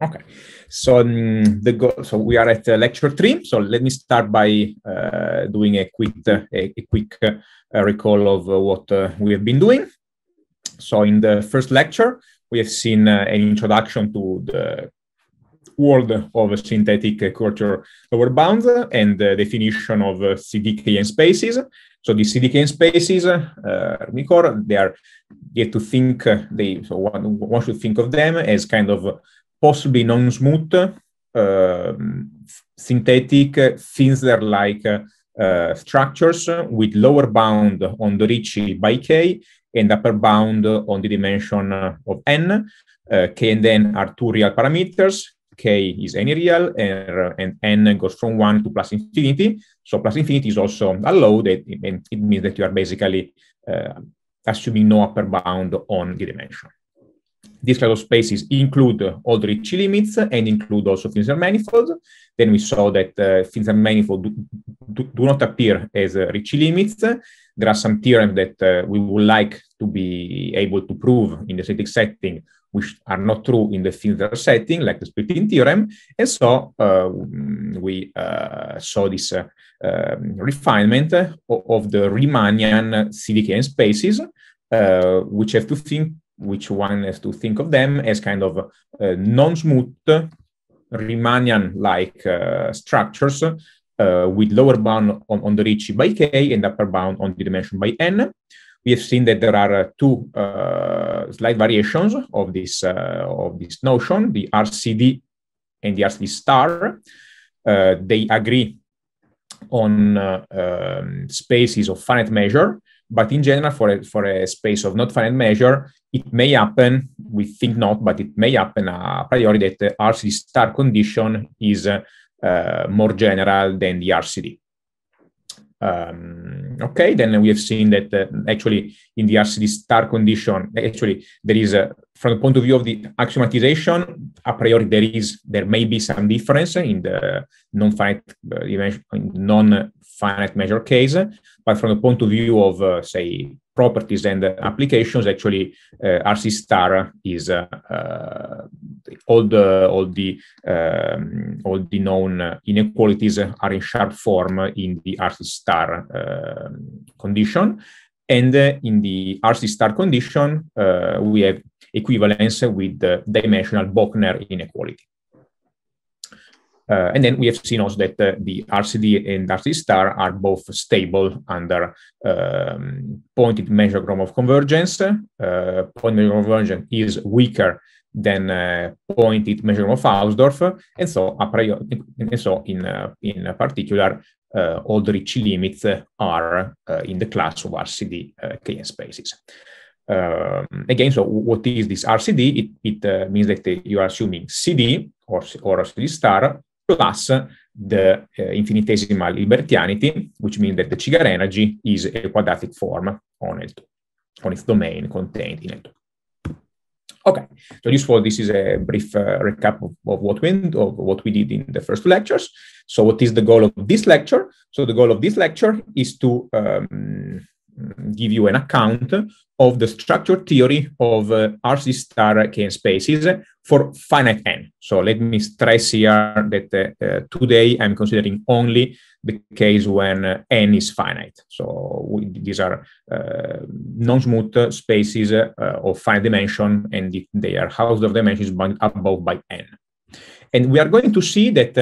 Okay, so um, the go- so we are at uh, lecture three. So let me start by uh, doing a quick uh, a, quick uh, recall of uh, what uh, we have been doing. So in the first lecture, we have seen an introduction to the world of synthetic culture lower bounds and the definition of CDKN spaces. So the CDKN spaces, uh, Nicore, they are yet to think. they so one, one should think of them as kind of possibly non-smooth, ehm, synthetic, Finsler-like eh, structures with lower bound on the Ricci by K and upper bound on the dimension of n. Eh, k and n are two real parameters, k is any real and, er, and, n goes from 1 to plus infinity. So plus infinity is also allowed. It, it, it means that you are basically uh, assuming no upper bound on the dimension these kind of spaces include all the Ricci limits and include also Finzer manifold. Then we saw that uh, Finzer manifold do, do, do, not appear as uh, Ricci limits. There are some theorems that uh, we would like to be able to prove in the static setting, which are not true in the Finzer setting, like the splitting theorem. And so uh, we uh, saw this uh, um, refinement uh, of the Riemannian CDKN spaces, which have to think which one has to think of them as kind of uh, non-smooth Riemannian-like uh, structures uh, with lower bound on, on, the Ricci by k and upper bound on the dimension by n. We have seen that there are uh, two uh, slight variations of this uh, of this notion, the RCD and the RCD star. they agree on um, spaces of finite measure, but in general, for a, for a space of not finite measure, it may happen, we think not, but it may happen a uh, priori that the RCD star condition is uh, uh, more general than the RCD. Um, okay, then we have seen that uh, actually in the RCD star condition, actually there is a, from the point of view of the axiomatization, a priori there is there may be some difference in the non-finite uh, non finite measure case, but from the point of view of, uh, say, properties and applications, actually, uh, RC star is uh, uh, all the all the um, all the known inequalities are in sharp form in the RC uh, uh, star condition, and in the RC star condition, we have equivalence with the dimensional Bochner inequality. Uh, and then we have seen also that uh, the RCD and RCD star are both stable under um, pointed measure of convergence. Uh, pointed of convergence is weaker than uh, pointed measure of Hausdorff, and so a priori, and so in uh, in particular, uh, all the Ricci limits are uh, in the class of RCD KN spaces. Um, again, so what is this RCD? It, it uh, means that you are assuming CD or, or CD star plus the uh, infinitesimal libertianity, which means that the cigar energy is a quadratic form on on its domain contained in it. Okay, so useful. This is a brief uh, recap of, of, what we, of what we did in the first two lectures. So, what is the goal of this lecture? So, the goal of this lecture is to um, give you an account of the structure theory of uh, RC star K spaces for finite n. So let me stress here that uh, uh today I'm considering only the case when uh, n is finite. So we, these are uh, non-smooth spaces uh, of finite dimension and they are housed of dimensions above by n. And we are going to see that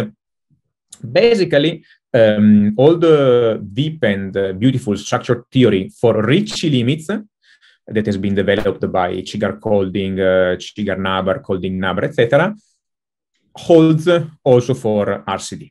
basically um, all the deep and uh, beautiful structure theory for rich limits that has been developed by Chigar Colding, uh, Chigar Nabar, Colding Nabar, etc., holds also for RCD.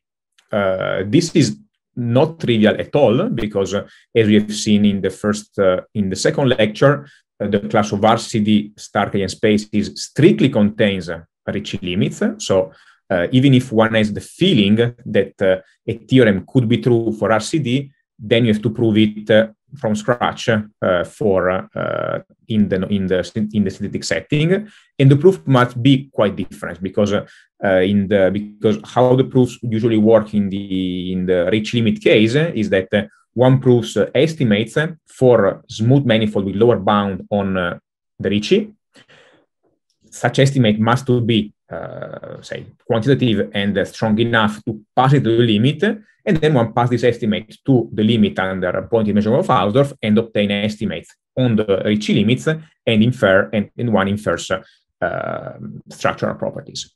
Uh, this is not trivial at all because, uh, as we have seen in the first, uh, in the second lecture, uh, the class of RCD star spaces strictly contains uh, rich limits. So uh, even if one has the feeling that uh, a theorem could be true for RCD, then you have to prove it uh, from scratch uh, for uh, in the in the in the synthetic setting, and the proof must be quite different because uh, in the because how the proofs usually work in the in the rich limit case is that one proves estimates for smooth manifold with lower bound on the Ricci. Such estimate must be uh, say quantitative and strong enough to pass it to the limit. And then one pass this estimate to the limit under point measurement of Hausdorff and obtain estimates on the Ricci limits and infer and, and one infers uh, structural properties.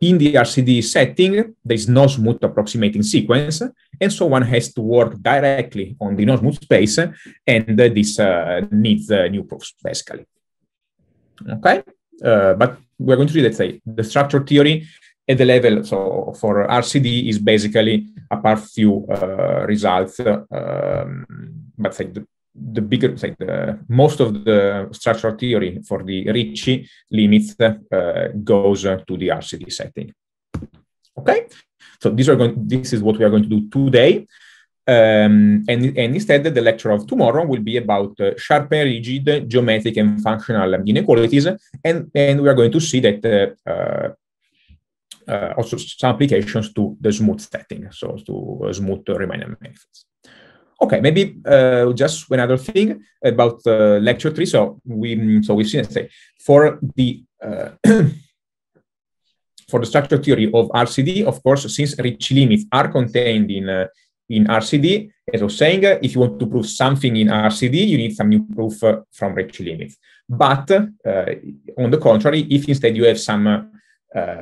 In the RCD setting, there is no smooth approximating sequence, and so one has to work directly on the non-smooth space, and this uh, needs new proofs, basically. Okay, but we're going to see, let's say, the structure theory at the level. So for RCD is basically apart few uh, results, um, but say the, the bigger, say the most of the structural theory for the Ricci limits uh, goes to the RCD setting. Okay, so these are going. This is what we are going to do today. Um, and, and, instead, the lecture of tomorrow will be about uh, sharp and rigid geometric and functional inequalities. And, and we are going to see that uh, uh, uh also some applications to the smooth setting, so to uh, smooth remainder methods. Okay, maybe uh, just one other thing about lecture three. So we so we've seen say for the for the structure theory of RCD, of course, since rich limits are contained in in RCD. As I was saying, uh, if you want to prove something in RCD, you need some new proof uh, from Ricci limit. But uh, on the contrary, if instead you have some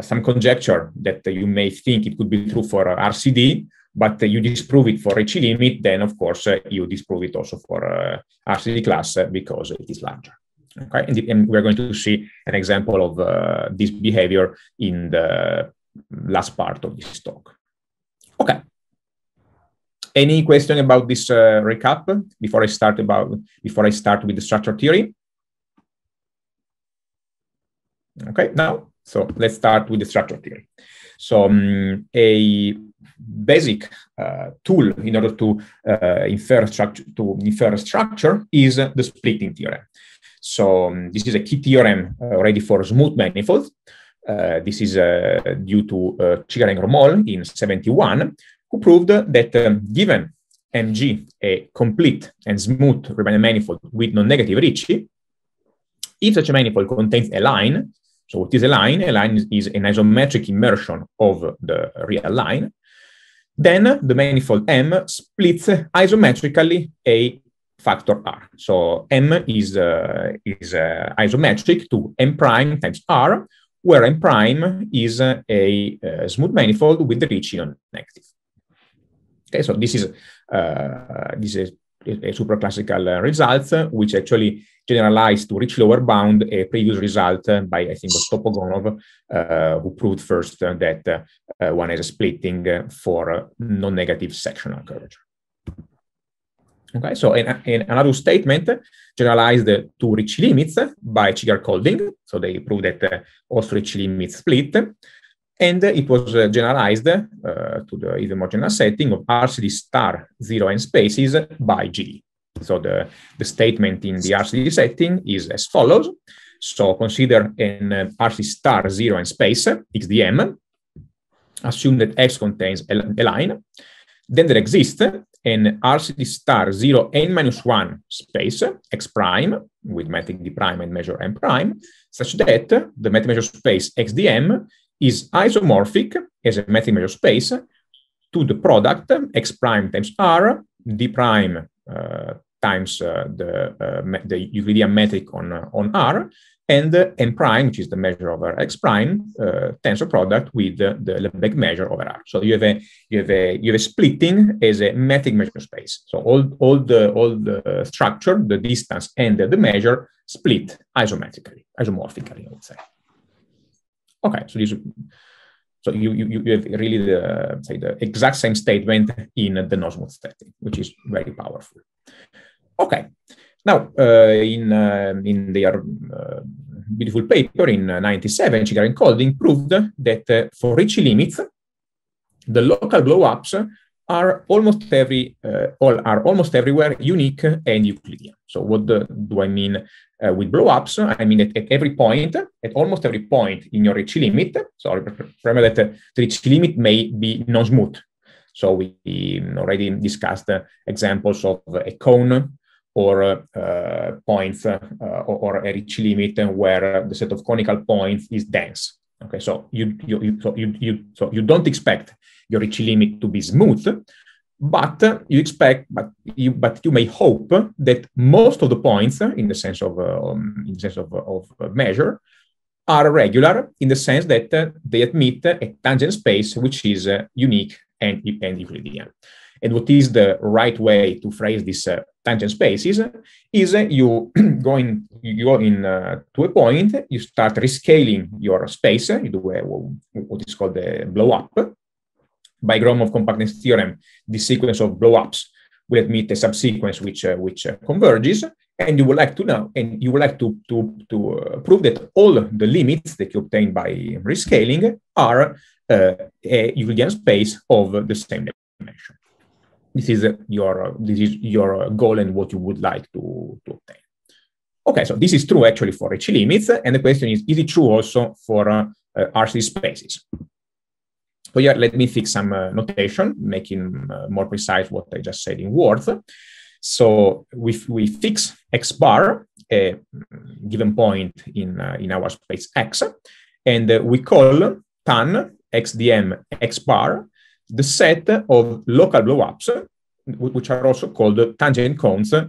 some conjecture that you may think it could be true for RCD, but uh, you disprove it for Ricci limit, then of course uh, you disprove it also for uh, RCD class because it is larger. Okay, and, and, we're going to see an example of this behavior in the last part of this talk. Okay, any question about this uh, recap before I start about before I start with the structure theory? Okay, now so let's start with the structure theory. So um, a basic uh, tool in order to uh, infer structure to infer structure is the splitting theorem. So um, this is a key theorem uh, already for smooth manifolds. Uh, this is uh, due to uh, Romol in 71, who proved that um, given mg a complete and smooth Riemannian manifold with non-negative Ricci, if such a manifold contains a line, so what is a line? A line is, an isometric immersion of the real line. Then the manifold M splits isometrically a factor r. So m is uh, is uh, isometric to m prime times r, where m prime is uh, a smooth manifold with the Ricci non-negative. Okay, so this is uh, this is a superclassical uh, result, which actually generalized to reach lower bound a previous result by, I think, Topogonov, uh, who proved first that uh, one has a splitting for non-negative sectional curvature. Okay, so in, in another statement generalized to rich limits by Chigar-Colding, so they proved that uh, also rich limits split. And it was uh, generalized uh, to the even more general setting of RCD star zero n spaces by G. So the, the statement in the RCD setting is as follows. So consider an uh, RCD star zero n space, XDM, assume that X contains a line. Then there exists an RCD star 0 n minus 1 space x prime with metric d prime and measure m prime such that the metric measure space xdm is isomorphic as a metric measure space to the product x prime times r d prime uh, times uh, the, uh, the Euclidean metric on, uh, on r and uh, n prime, which is the measure over x prime uh, tensor product with the Lebesgue measure over r. So you have a you have a you have a splitting as a metric measure space. So all all the all the structure, the distance, and the measure split isometrically, isomorphically, I would say. Okay, so this, so you, you, you have really the say the exact same statement in the non setting, which is very powerful. Okay, now uh, in uh, in their uh, beautiful paper in '97, Chigar and Colding proved that uh, for each limit, the local blowups are almost every uh, all are almost everywhere unique and Euclidean. So what the, do I mean uh, with blowups? I mean at, at, every point, at almost every point in your Ricci limit. Sorry, remember that the uh, Ricci limit may be non-smooth. So we already discussed uh, examples of a cone or uh, points or, uh, or a Ricci limit where the set of conical points is dense. Okay, so you you, you so you, you so you don't expect your reach limit to be smooth, but you expect, but you, but you may hope that most of the points, in the sense of, um, in the sense of, of measure, are regular in the sense that uh, they admit a tangent space which is uh, unique and, and Euclidean. And what is the right way to phrase this uh, tangent spaces is uh, you go in, you go in uh, to a point, you start rescaling your space, you do a, what is called a blow up, by Gromov compactness theorem, the sequence of blowups will admit a subsequence which uh, which uh, converges, and you would like to know, and you would like to to to uh, prove that all the limits that you obtain by rescaling are uh, a Euclidean space of the same dimension. This is uh, your uh, this is your goal and what you would like to to obtain. Okay, so this is true actually for Ricci limits, and the question is: Is it true also for RC spaces? So yeah, let me fix some uh, notation, making uh, more precise what I just said in words. So we, we fix x bar, a given point in, uh, in our space x, and uh, we call tan xdm x bar the set of local blowups, which are also called tangent cones uh,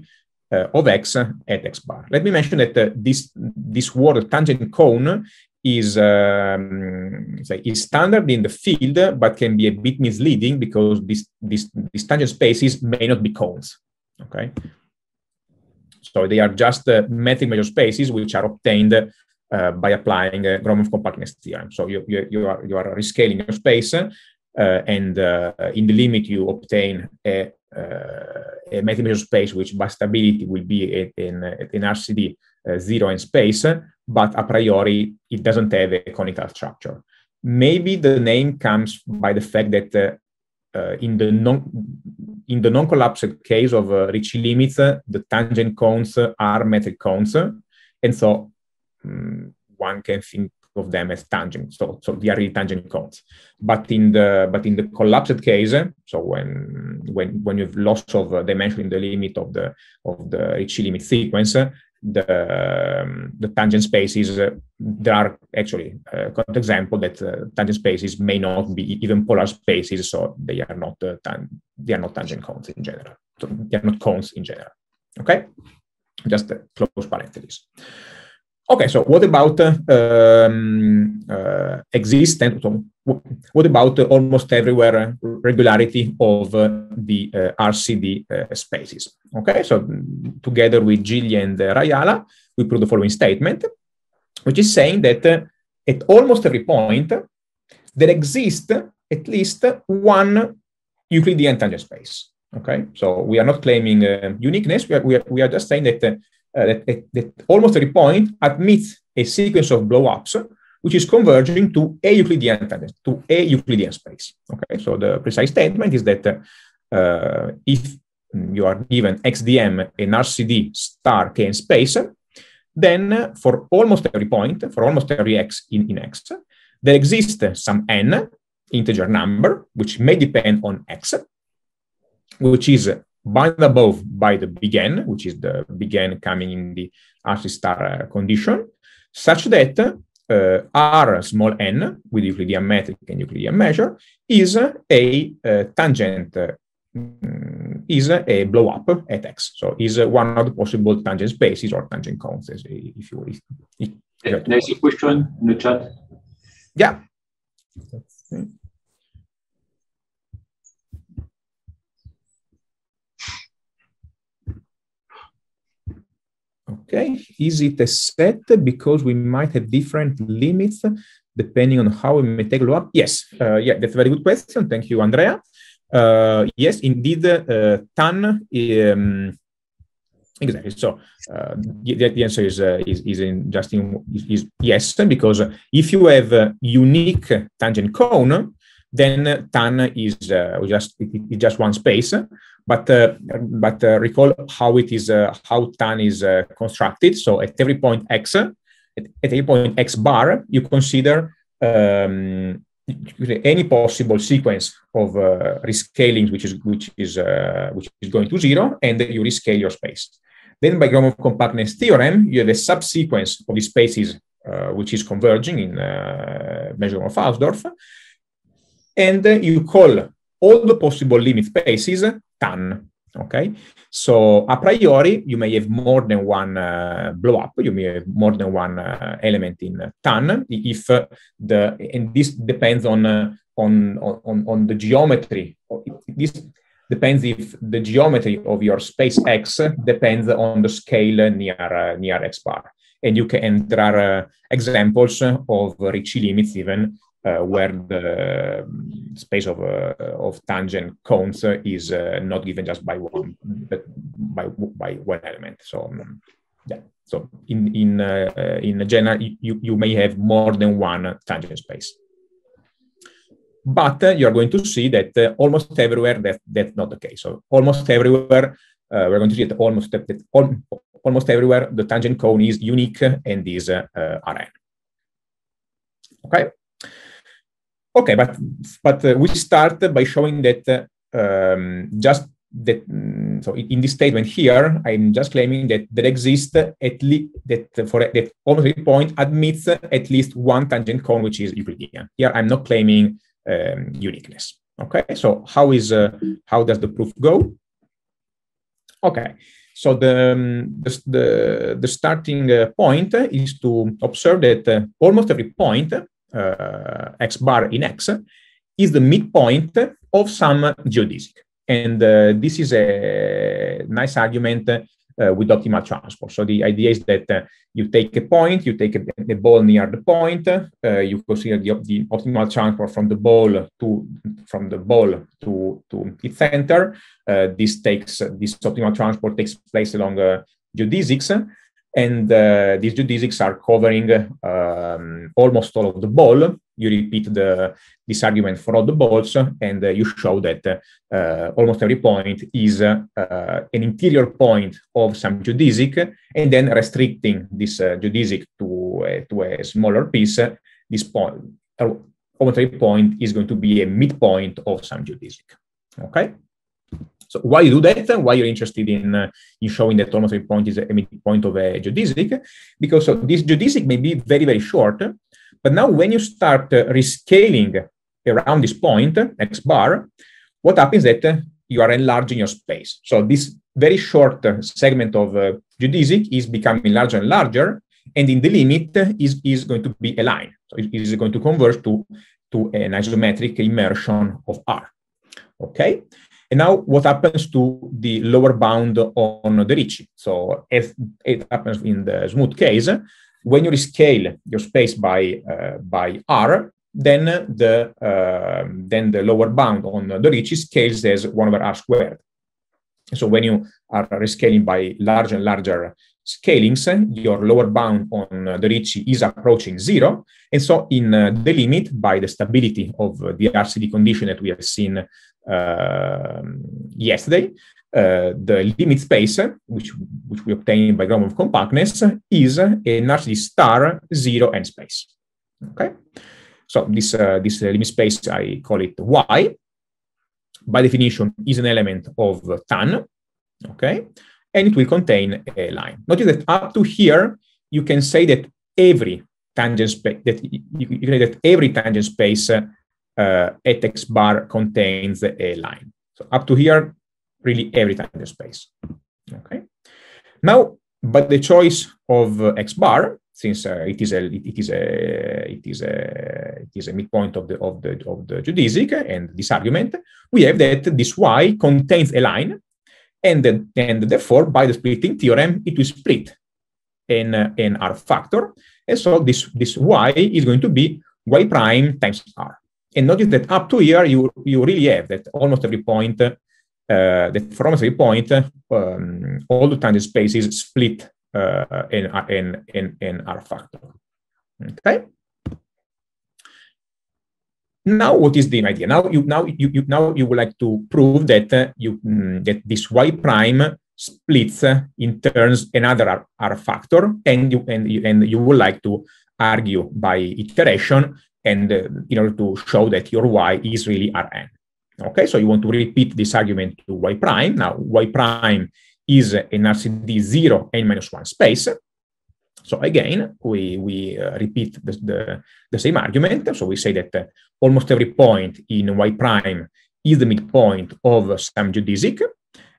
of x at x bar. Let me mention that uh, this, this word tangent cone is um, is standard in the field, but can be a bit misleading because this, this, these tangent spaces may not be cones. Okay, so they are just uh, metric measure spaces which are obtained uh, by applying uh, Gromov compactness theorem. So you, you, you are you are rescaling your space, uh, and uh, in the limit you obtain a, uh, a metric measure space which by stability will be in an RCD uh, zero in space but a priori it doesn't have a conical structure. Maybe the name comes by the fact that uh, uh, in the non collapsed case of uh, Ricci limits, uh, the tangent cones are metric cones, and so um, one can think of them as tangent, so so they are really tangent cones. But in the but in the collapsed case, so when when when you have loss of uh, dimension in the limit of the of the Ricci limit sequence, the um, the tangent spaces uh, there are actually a uh, example that uh, tangent spaces may not be even polar spaces so they are not uh, they are not tangent cones in general so they are not cones in general okay just close parentheses Okay, so what about um, uh, What about almost everywhere regularity of uh, the uh, RCD spaces? Okay, so together with Gigli and Rayala, we prove the following statement, which is saying that at almost every point, there exists at least one Euclidean tangent space. Okay, so we are not claiming uh, uniqueness. We are, we, are, we are, just saying that uh, uh, that, that, that, almost every point admits a sequence of blowups, which is converging to a Euclidean tangent, to a Euclidean space. Okay, so the precise statement is that uh, if you are given XDM an RCD star K in space, then for almost every point, for almost every x in, in x, there exists some n integer number, which may depend on x, which is bind above by the begin, which is the begin coming in the anti-star uh, condition, such that uh, R small n with Euclidean metric and Euclidean measure is a uh, tangent, uh, is a blow up at x. So is one of the possible tangent spaces or tangent cones, if you will. If, if There's a question in the chat. Yeah. Okay, is it a set because we might have different limits depending on how we may take a look? Yes, uh, yeah, that's a very good question. Thank you, Andrea. Uh, yes, indeed, uh, TAN. Um, exactly. So uh, the, the, answer is uh, is, is in just in is, is, yes because if you have a unique tangent cone, then TAN is uh, just it, it, just one space. But uh, but uh, recall how it is uh, how tan is constructed. So at every point x, at, at every point x bar, you consider um, any possible sequence of uh, rescalings which is which is uh, which is going to zero, and then you rescale your space. Then by Gromov compactness theorem, you have a subsequence of the spaces uh, which is converging in uh, measure of Hausdorff, and you call all the possible limit spaces done. Okay, so a priori, you may have more than one uh, blow up, you may have more than one uh, element in ton if uh, the, and this depends uh, on, on, on, on the geometry. This depends if the geometry of your space X depends on the scale near, uh, near X bar. And you can, and there are examples of Ricci limits even uh, where the um, space of, uh, of tangent cones is uh, not given just by one, but by, by one element. So um, yeah, so in in uh, in general, you, you may have more than one tangent space. But uh, you are going to see that uh, almost everywhere that that's not the case. So almost everywhere we're going to see that almost that almost everywhere the tangent cone is unique and is RN. Okay. Okay, but but uh, we start by showing that um, just that. Mm, so in this statement here, I'm just claiming that there exists at least that for that almost every point admits at least one tangent cone which is Euclidean. Here, I'm not claiming um, uniqueness. Okay, so how is uh, how does the proof go? Okay, so the um, the, the, the, starting uh, point is to observe that uh, almost every point uh, x bar in x is the midpoint of some geodesic. And uh, this is a nice argument uh, with optimal transport. So the idea is that uh, you take a point, you take a, a ball near the point, uh, you consider the, the, optimal transport from the ball to from the ball to, to its center. Uh, this takes this optimal transport takes place along geodesics and uh, these geodesics are covering um, almost all of the ball. You repeat the, this argument for all the balls, and uh, you show that uh, almost every point is uh, an interior point of some geodesic, and then restricting this uh, geodesic to, uh, to a smaller piece, this point, almost every point is going to be a midpoint of some geodesic, okay? So why you do that? Why you're interested in, uh, in showing that almost point is a midpoint of a geodesic? Because so this geodesic may be very, very short. But now when you start uh, rescaling around this point, x bar, what happens that uh, you are enlarging your space. So this very short uh, segment of uh, geodesic is becoming larger and larger. And in the limit uh, is, is going to be a line. So it is going to converge to, to an isometric immersion of R. Okay. And now what happens to the lower bound on the Ricci? So if it happens in the smooth case, when you rescale your space by, uh, by R, then the, uh, then the lower bound on the Ricci scales as 1 over R squared. So when you are rescaling by larger and larger scalings, your lower bound on the Ricci is approaching zero. And so in uh, the limit by the stability of the RCD condition that we have seen um, yesterday, uh, the limit space, which, which we obtain by Gromov compactness, is a RCD star zero n space. Okay, so this uh, this limit space I call it Y. By definition, is an element of tan. Okay, and it will contain a line. Notice that up to here, you can say that every tangent space that you, you can say that every tangent space uh, uh, text bar contains a line. So up to here, really every time there's space. Okay. Now, but the choice of uh, X bar, since uh, it is a it is a it is a it is a midpoint of the of the of the geodesic and this argument, we have that this y contains a line, and the, and therefore by the splitting theorem it will split an an r factor, and so this this y is going to be y prime times r. And notice that up to here, you, you really have that almost every point, uh, that from every point, um, all the tangent space is split uh, in, uh, in, in, in R factor. Okay. Now, what is the idea? Now you now you, you now you would like to prove that uh, you mm, that this y prime splits uh, in turns another r, r, factor, and you and you, and you would like to argue by iteration and uh, in order to show that your y is really Rn. Okay, so you want to repeat this argument to y prime. Now, y prime is an RCD 0 n minus 1 space. So again, we, we uh, repeat the, the, the, same argument. So we say that uh, almost every point in y prime is the midpoint of some geodesic.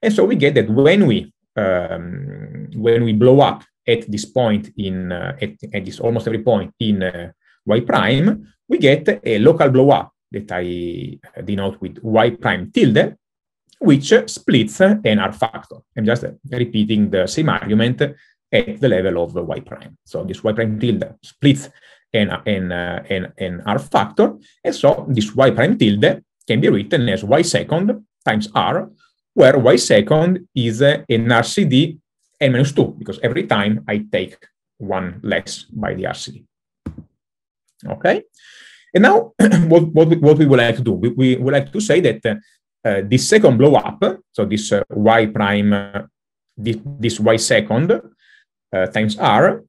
And so we get that when we um, when we blow up at this point in uh, at, at, this almost every point in uh, y prime, we get a local blow-up that I uh, denote with y prime tilde, which splits an R factor. I'm just repeating the same argument at the level of y prime. So this y prime tilde splits an, an, uh, an, an R factor. And so this y prime tilde can be written as y second times R, where y second is an RCD n minus 2, because every time I take one less by the RCD. Okay. And now, what, what, we, what we would like to do, we, we would like to say that uh, this second blow up, so this uh, y prime, uh, this, this y second uh, times r,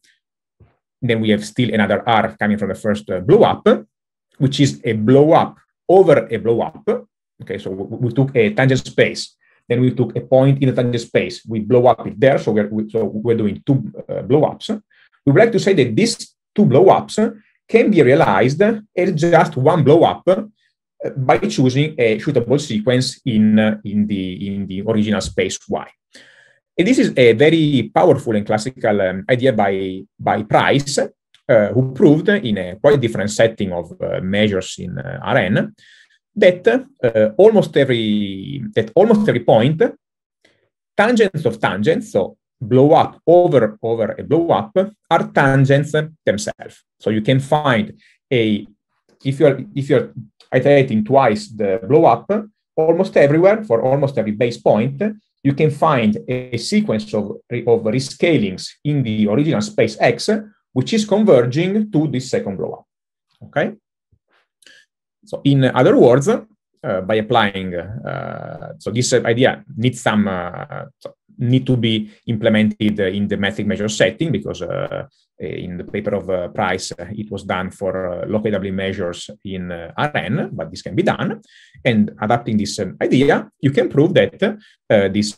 then we have still another r coming from the first uh, blow up, which is a blow up over a blow up. Okay, so we, we took a tangent space, then we took a point in the tangent space, we blow up it there, so we're, we, so we're doing two uh, blow ups. We would like to say that these two blow ups can be realized at just one blow up uh, by choosing a shootable sequence in, uh, in, the, in the original space Y. And this is a very powerful and classical um, idea by, by Price, uh, who proved in a quite different setting of uh, measures in uh, RN that uh, almost every that almost every point tangents of tangents, so blow up over over a blow up are tangents themselves. So you can find a if you're if you're iterating twice the blow up almost everywhere for almost every base point you can find a sequence of, of rescalings in the original space x which is converging to this second blow up okay so in other words uh, by applying uh, so this idea needs some uh, need to be implemented in the metric measure setting because uh, eh, in the paper of uh, Price, uh, it was done for uh, local measures in uh, RN, but this can be done. And adapting this um, idea, you can prove that uh, this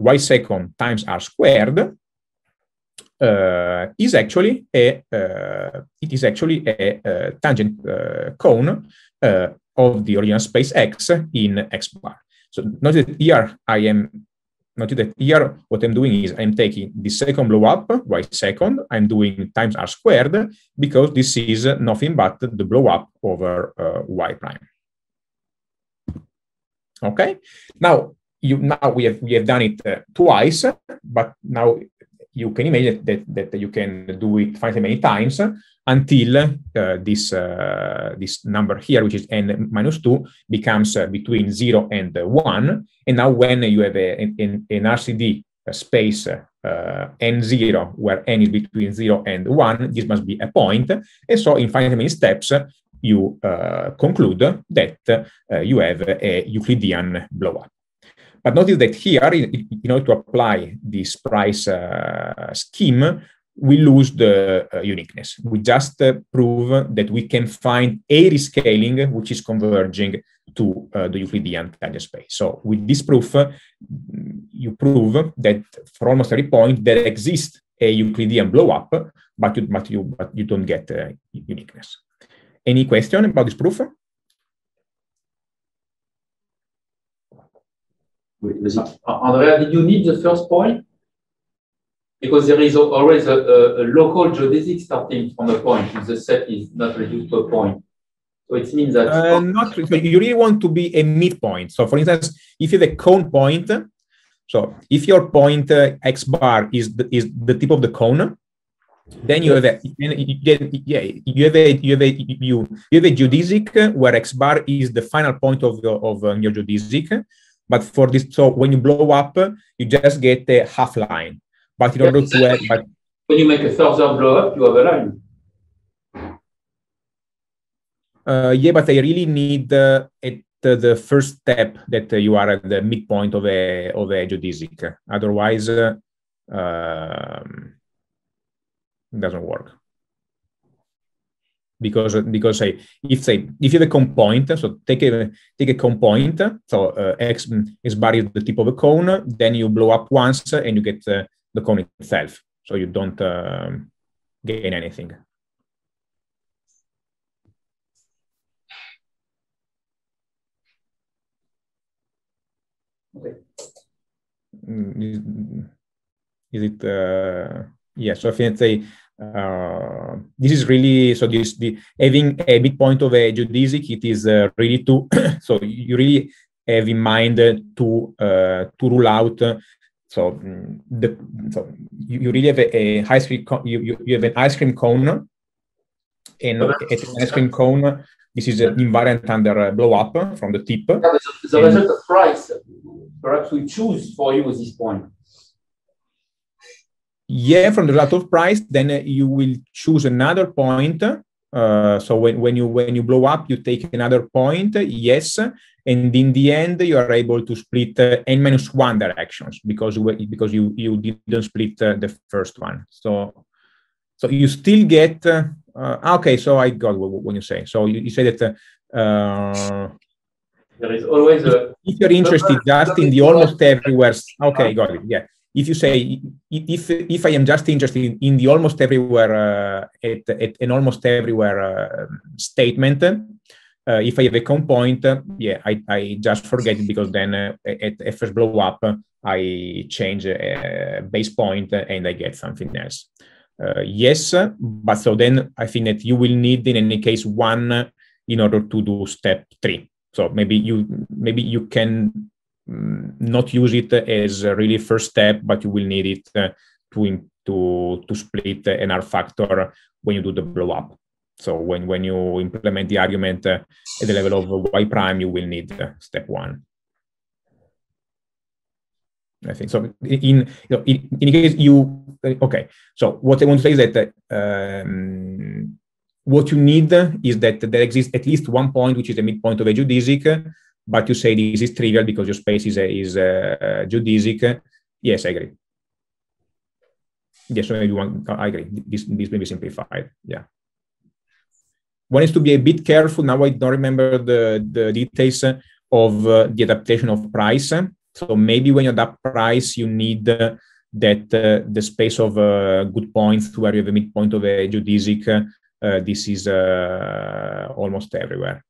y second times r squared is actually a it is actually a, a tangent cone of the original space x in x bar. So notice that here I am Notice that here, what I'm doing is I'm taking the second blow up by second, I'm doing times r squared, because this is nothing but the blow up over uh, y prime. Okay, now you now we have we have done it uh, twice, but now you can imagine that, that, that you can do it finitely many times until uh, this, uh, this number here, which is n minus 2, becomes uh, between 0 and 1. And now when you have a, an, an RCD space uh, n0, where n is between 0 and 1, this must be a point. And so in finite many steps, you uh, conclude that uh, you have a Euclidean blow up. But notice that here, in, in order to apply this price uh, scheme, we lose the uh, uniqueness. We just uh, prove that we can find a rescaling which is converging to uh, the Euclidean tangent space. So with this proof, you prove that for almost every point there exists a Euclidean blowup, but you, but you, but you don't get uh, uniqueness. Any question about this proof? Ah, Andrea, did you need the first point? Because there is always a, a, a local geodesic starting from a point if the set is not reduced to a point. So it means that uh, not you really want to be a midpoint. So for instance, if you have a cone point, so if your point uh, x bar is the, is the tip of the cone, then you have a yeah you have a you have a you, you have a geodesic where x bar is the final point of of uh, your geodesic but for this, so when you blow up, you just get a half line. But in yeah, order exactly. to have, but when you make a thousand blow up, you have a line. Uh, yeah, but I really need uh, at uh, the first step that you are at the midpoint of a of a geodesic. Otherwise, uh, um, doesn't work because because say if say if you have a cone point so take a take a point so uh, x is bar is the tip of a cone, then you blow up once and you get uh, the cone itself, so you don't um, gain anything. Okay. Mm, is it? Uh, yes, yeah, so if you say uh, this is really so this the having a big point of a geodesic it is uh, really to so you really have in mind uh, to uh, to rule out uh, so mm, the so you, you really have a, a high you, you, you have an ice cream cone and at an ice cream cone this is an invariant under uh, blow up from the tip. Yeah, the, the price. Perhaps we choose for you this point yeah from the relative price then uh, you will choose another point uh, so when, when you when you blow up you take another point yes and in the end you are able to split uh, n minus one directions because because you you didn't split uh, the first one so so you still get uh, uh, okay so i got what, you say so you, you say that there is always a if you're interested just in the almost everywhere okay got it yeah if you say if if I am just interested in, in the almost everywhere uh, at, at, an almost everywhere uh, statement, uh, if I have a count point, yeah, I, I just forget it because then uh, at, at first blow up I change a uh, base point and I get something else. Uh, yes, but so then I think that you will need in any case one in order to do step three. So maybe you maybe you can Mm, not use it as really first step, but you will need it uh, to, to, to split an R factor when you do the blow up. So when, when you implement the argument uh, at the level of y prime, you will need uh, step one. I think so. In you know, in, in case you okay. So what I want to say is that um, what you need is that there exists at least one point which is the midpoint of a geodesic but you say this is trivial because your space is, is uh, geodesic. Yes, I agree. Yes, so maybe one, I agree. This, this may be simplified. Yeah. One is to be a bit careful. Now I don't remember the, the details of uh, the adaptation of price. So maybe when you adapt price, you need uh, that uh, the space of uh, good points where you have a midpoint of a geodesic, uh, this is uh, almost everywhere.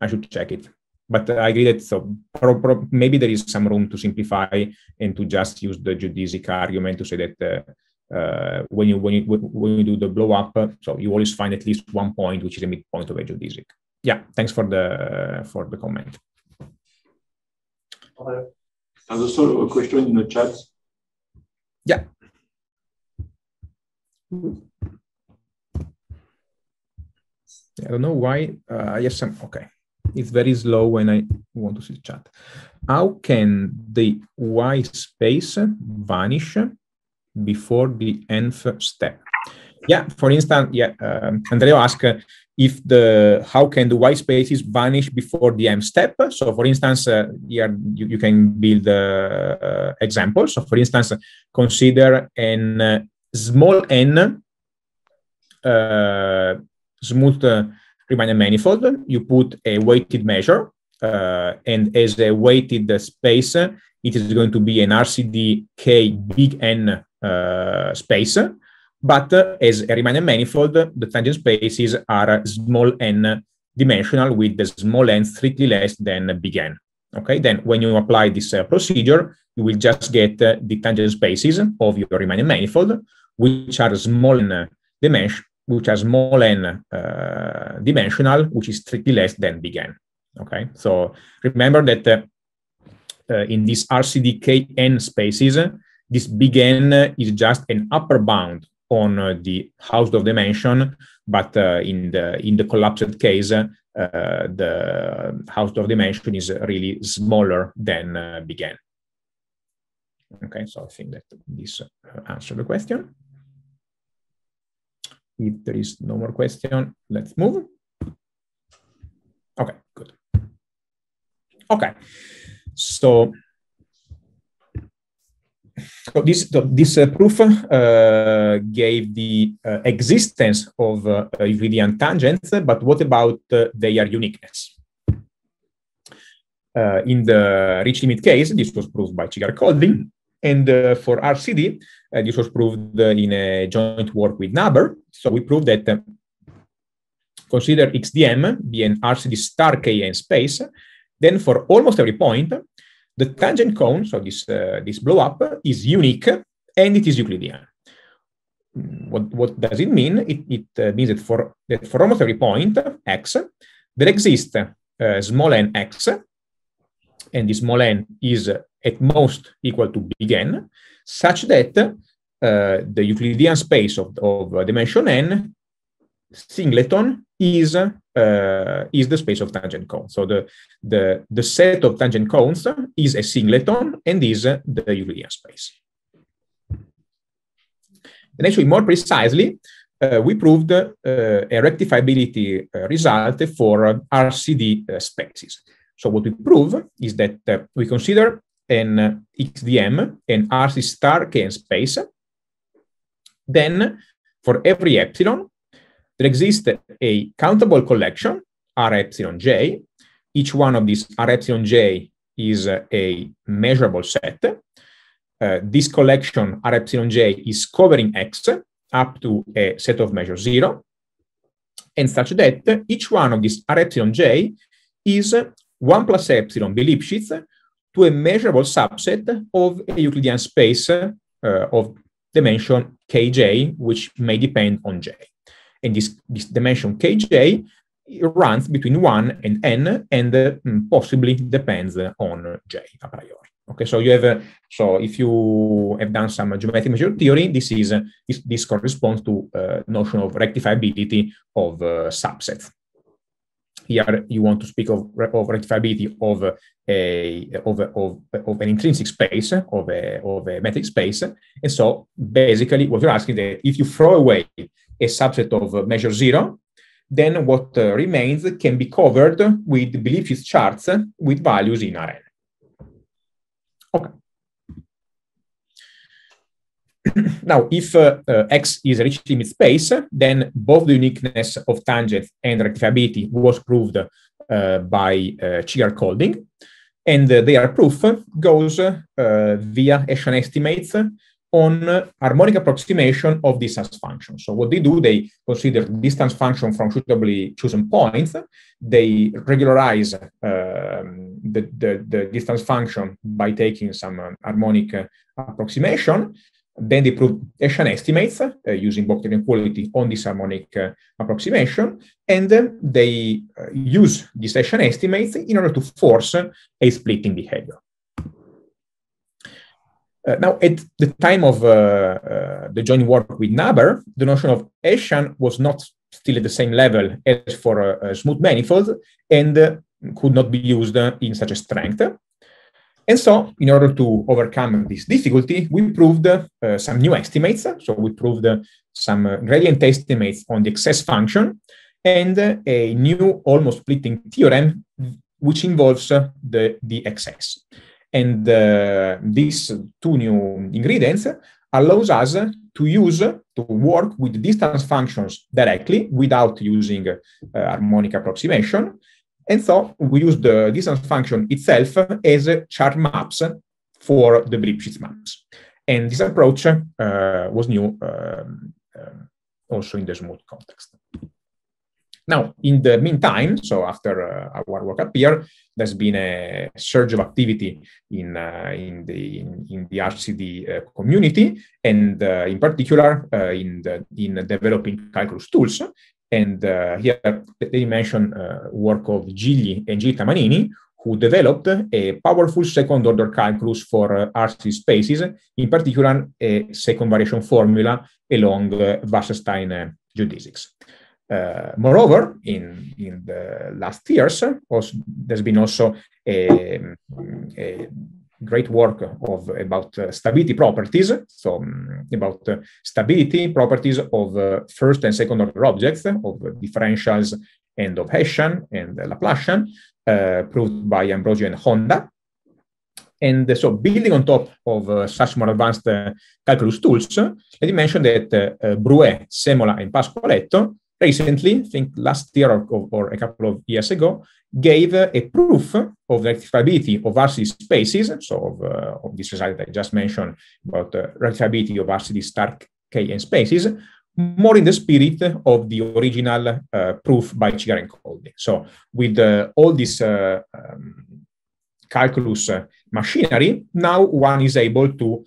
I should check it but I agree that so pro, pro, maybe there is some room to simplify and to just use the geodesic argument to say that uh, uh, when you when you when you do the blow up, so you always find at least one point which is a midpoint of a geodesic. Yeah, thanks for the for the comment. Uh, there's also a question in the chat. Yeah. I don't know why. yes, uh, I'm okay it's very slow when I want to see chat. How can the white space vanish before the nth step? Yeah, for instance, yeah, um, Andrea asked uh, if the how can the white spaces vanish before the m step. So, for instance, uh, here you, you can build uh, uh examples. So, for instance, consider an uh, small n uh, smooth reminder manifold, you put a weighted measure, uh, and as a weighted space, it is going to be an RCD K big N uh, space. But uh, as a remainder manifold, the tangent spaces are small n dimensional with the small n strictly less than big N. Okay, then when you apply this uh, procedure, you will just get uh, the tangent spaces of your remainder manifold, which are small n dimensional. dimension, which are small n uh, dimensional, which is strictly less than big N. Okay, so remember that uh, uh in these RCDKN spaces, this big N is just an upper bound on uh, the house of dimension, but uh, in the in the collapsed case, the house of dimension is really smaller than big N. Okay, so I think that this answered the question. If there is no more question, let's move. Okay, good. Okay, so, so this this uh, proof uh, gave the uh, existence of uh, Euclidean tangents, but what about uh, their uniqueness? Uh, in the rich limit case, this was proved by Chigar and uh, for RCD, uh, this was proved uh, in a joint work with NABER. So we proved that uh, consider XDM be an RCD star KN space. Then for almost every point, the tangent cone, so this, uh, this blow up, is unique and it is Euclidean. What, what does it mean? It, it means that for, that for almost every point, x, there exists small n x, and this small n is at most equal to big N, such that uh, the Euclidean space of, of uh, dimension N singleton is uh, is the space of tangent cones. So the, the the set of tangent cones is a singleton and is uh, the Euclidean space. And actually, more precisely, uh, we proved uh, a rectifiability uh, result for RCD spaces. So what we prove is that we consider and XDM, and RC star K, and space, then for every epsilon, there exists a countable collection, R epsilon j. Each one of these R epsilon j is a measurable set. Uh, this collection, R epsilon j, is covering X up to a set of measure zero, and such that each one of these R epsilon j is 1 plus epsilon B Lipschitz to a measurable subset of a Euclidean space uh, of dimension kj, which may depend on j. And this, this dimension kj runs between 1 and n and uh, possibly depends on j a priori. Okay, so you have, uh, so if you have done some geometric measure theory, this is, uh, this, this corresponds to uh, notion of rectifiability of uh, subsets here you want to speak of, of rectifiability of a of, of, of an intrinsic space of a, of a metric space. And so basically, what you're asking is if you throw away a subset of measure zero, then what uh, remains can be covered with belief charts with values in Rn. now, if uh, uh, x is a rich limit space, then both the uniqueness of tangent and rectifiability was proved uh, by uh, Chigar Colding, and their proof goes via Hessian estimates on harmonic approximation of distance function. So what they do, they consider distance function from suitably chosen points. They regularize uh, the, the, the, distance function by taking some um, harmonic approximation. Then they proved estimates uh, using Bokhtarian inequality on this harmonic uh, approximation, and uh, they use these session estimates in order to force a splitting behavior. Uh, now, at the time of uh, uh, the joint work with Naber, the notion of Hessian was not still at the same level as for smooth manifolds and could not be used in such a strength. And so, in order to overcome this difficulty, we proved uh, some new estimates. So we proved uh, some uh, gradient estimates on the excess function and uh, a new almost splitting theorem, which involves uh, the, the excess. And uh, these two new ingredients allows us to use, to work with distance functions directly without using harmonic approximation and so we use the distance function itself as chart maps for the Lipschitz maps. And this approach uh, was new um, um, also in the smooth context. Now, in the meantime, so after uh, our work here, there's been a surge of activity in, uh, in, the, in, in the RCD uh, community, and uh, in particular uh, in, the, in developing calculus tools. And uh, here they mention uh, work of Gigli and Gita Manini, who developed a powerful second-order calculus for uh, RC spaces, in particular a second variation formula along Wasserstein geodesics. Uh, moreover, in, in the last years, also, there's been also a, um, a great work of about uh, stability properties, so um, about uh, stability properties of uh, first and second order objects, of differentials and of Hessian and Laplacian, uh, proved by Ambrosio and Honda. And uh, so building on top of uh, such more advanced calculus tools, let me mention that Bruet, Semola, and Pasqualetto recently, I think last year or, or a couple of years ago, gave a proof of the rectifiability of RCD spaces, so of, uh, of this result that I just mentioned about the uh, rectifiability of RCD Stark KN spaces, more in the spirit of the original uh, proof by Chigar and Coldi. So with uh, all this uh, um, calculus uh, machinery, now one is able to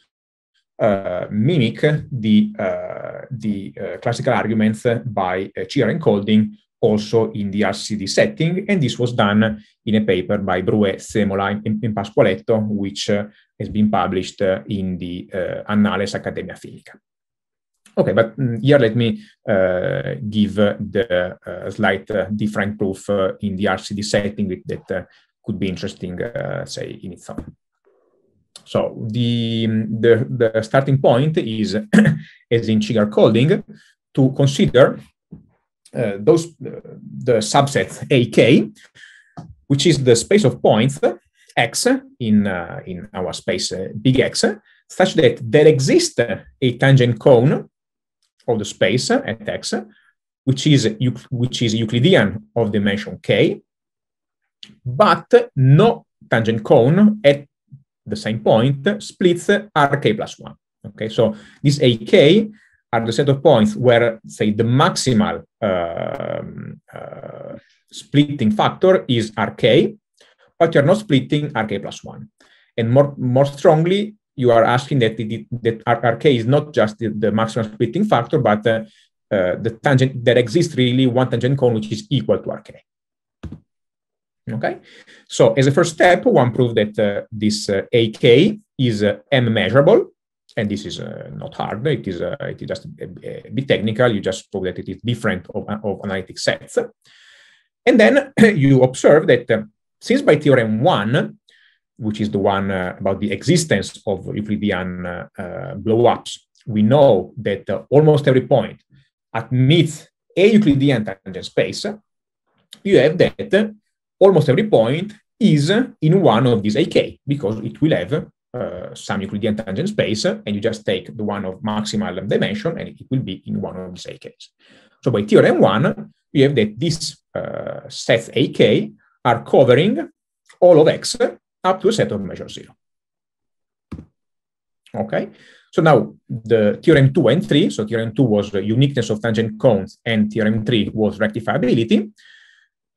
uh, mimic the, uh, the uh, classical arguments by uh, encoding also in the RCD setting. And this was done in a paper by Bruet, Semola, and, and Pasqualetto, which uh, has been published uh, in the uh, Annales Academia Finica. Okay, but mm, here let me uh, give the uh, slight uh, different proof in the RCD setting that could be interesting, say, in its own. So the, mm, the, the starting point is, as in Chigar coding, to consider uh, those uh, the subset AK, which is the space of points x in uh, in our space big X, such that there exists a tangent cone of the space at x, which is which is Euclidean of dimension k, but no tangent cone at the same point splits rk plus one. Okay, so these ak are the set of points where say the maximal um, uh, splitting factor is RK, but you're not splitting RK plus one. And more, more strongly, you are asking that, that RK is not just the, the maximum splitting factor, but uh, uh, the tangent, there exists really one tangent cone which is equal to RK. Okay, so as a first step, one proved that uh, this uh, AK is uh, M measurable and this is uh, not hard. It is, uh, it is just a, a, bit technical. You just prove that it is different of, uh, of analytic sets. And then you observe that uh, since by theorem one, which is the one uh, about the existence of Euclidean uh, blowups, we know that almost every point admits a Euclidean tangent space, you have that almost every point is in one of these AK because it will have uh, some Euclidean tangent space, and you just take the one of maximal dimension, and it will be in one of these AKs. So by theorem one, we have that these uh, sets AK are covering all of X up to a set of measure zero. Okay, so now the theorem two and three, so theorem two was the uniqueness of tangent cones, and theorem three was rectifiability.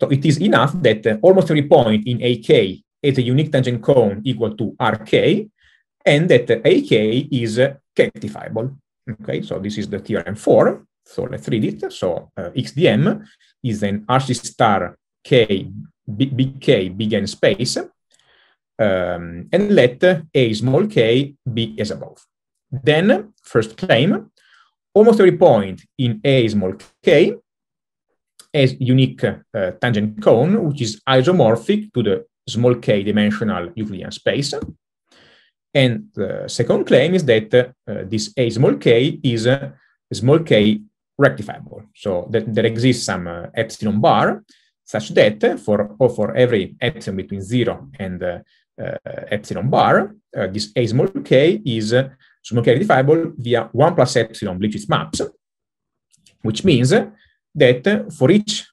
So it is enough that uh, almost every point in AK at a unique tangent cone equal to Rk, and that Ak is rectifiable. Okay, so this is the theorem four. So let's read it. So uh, XDM is an RC star big BK big N space, um, and let A small k be as above. Then, first claim, almost every point in A small k has unique uh, tangent cone, which is isomorphic to the small k dimensional Euclidean space. And the second claim is that uh, this A small k is a uh, small k rectifiable. So that there exists some uh, epsilon bar such that uh, for, for every epsilon between 0 and uh, uh epsilon bar, this A small k is small k rectifiable via 1 plus epsilon Lipschitz maps, which means that for each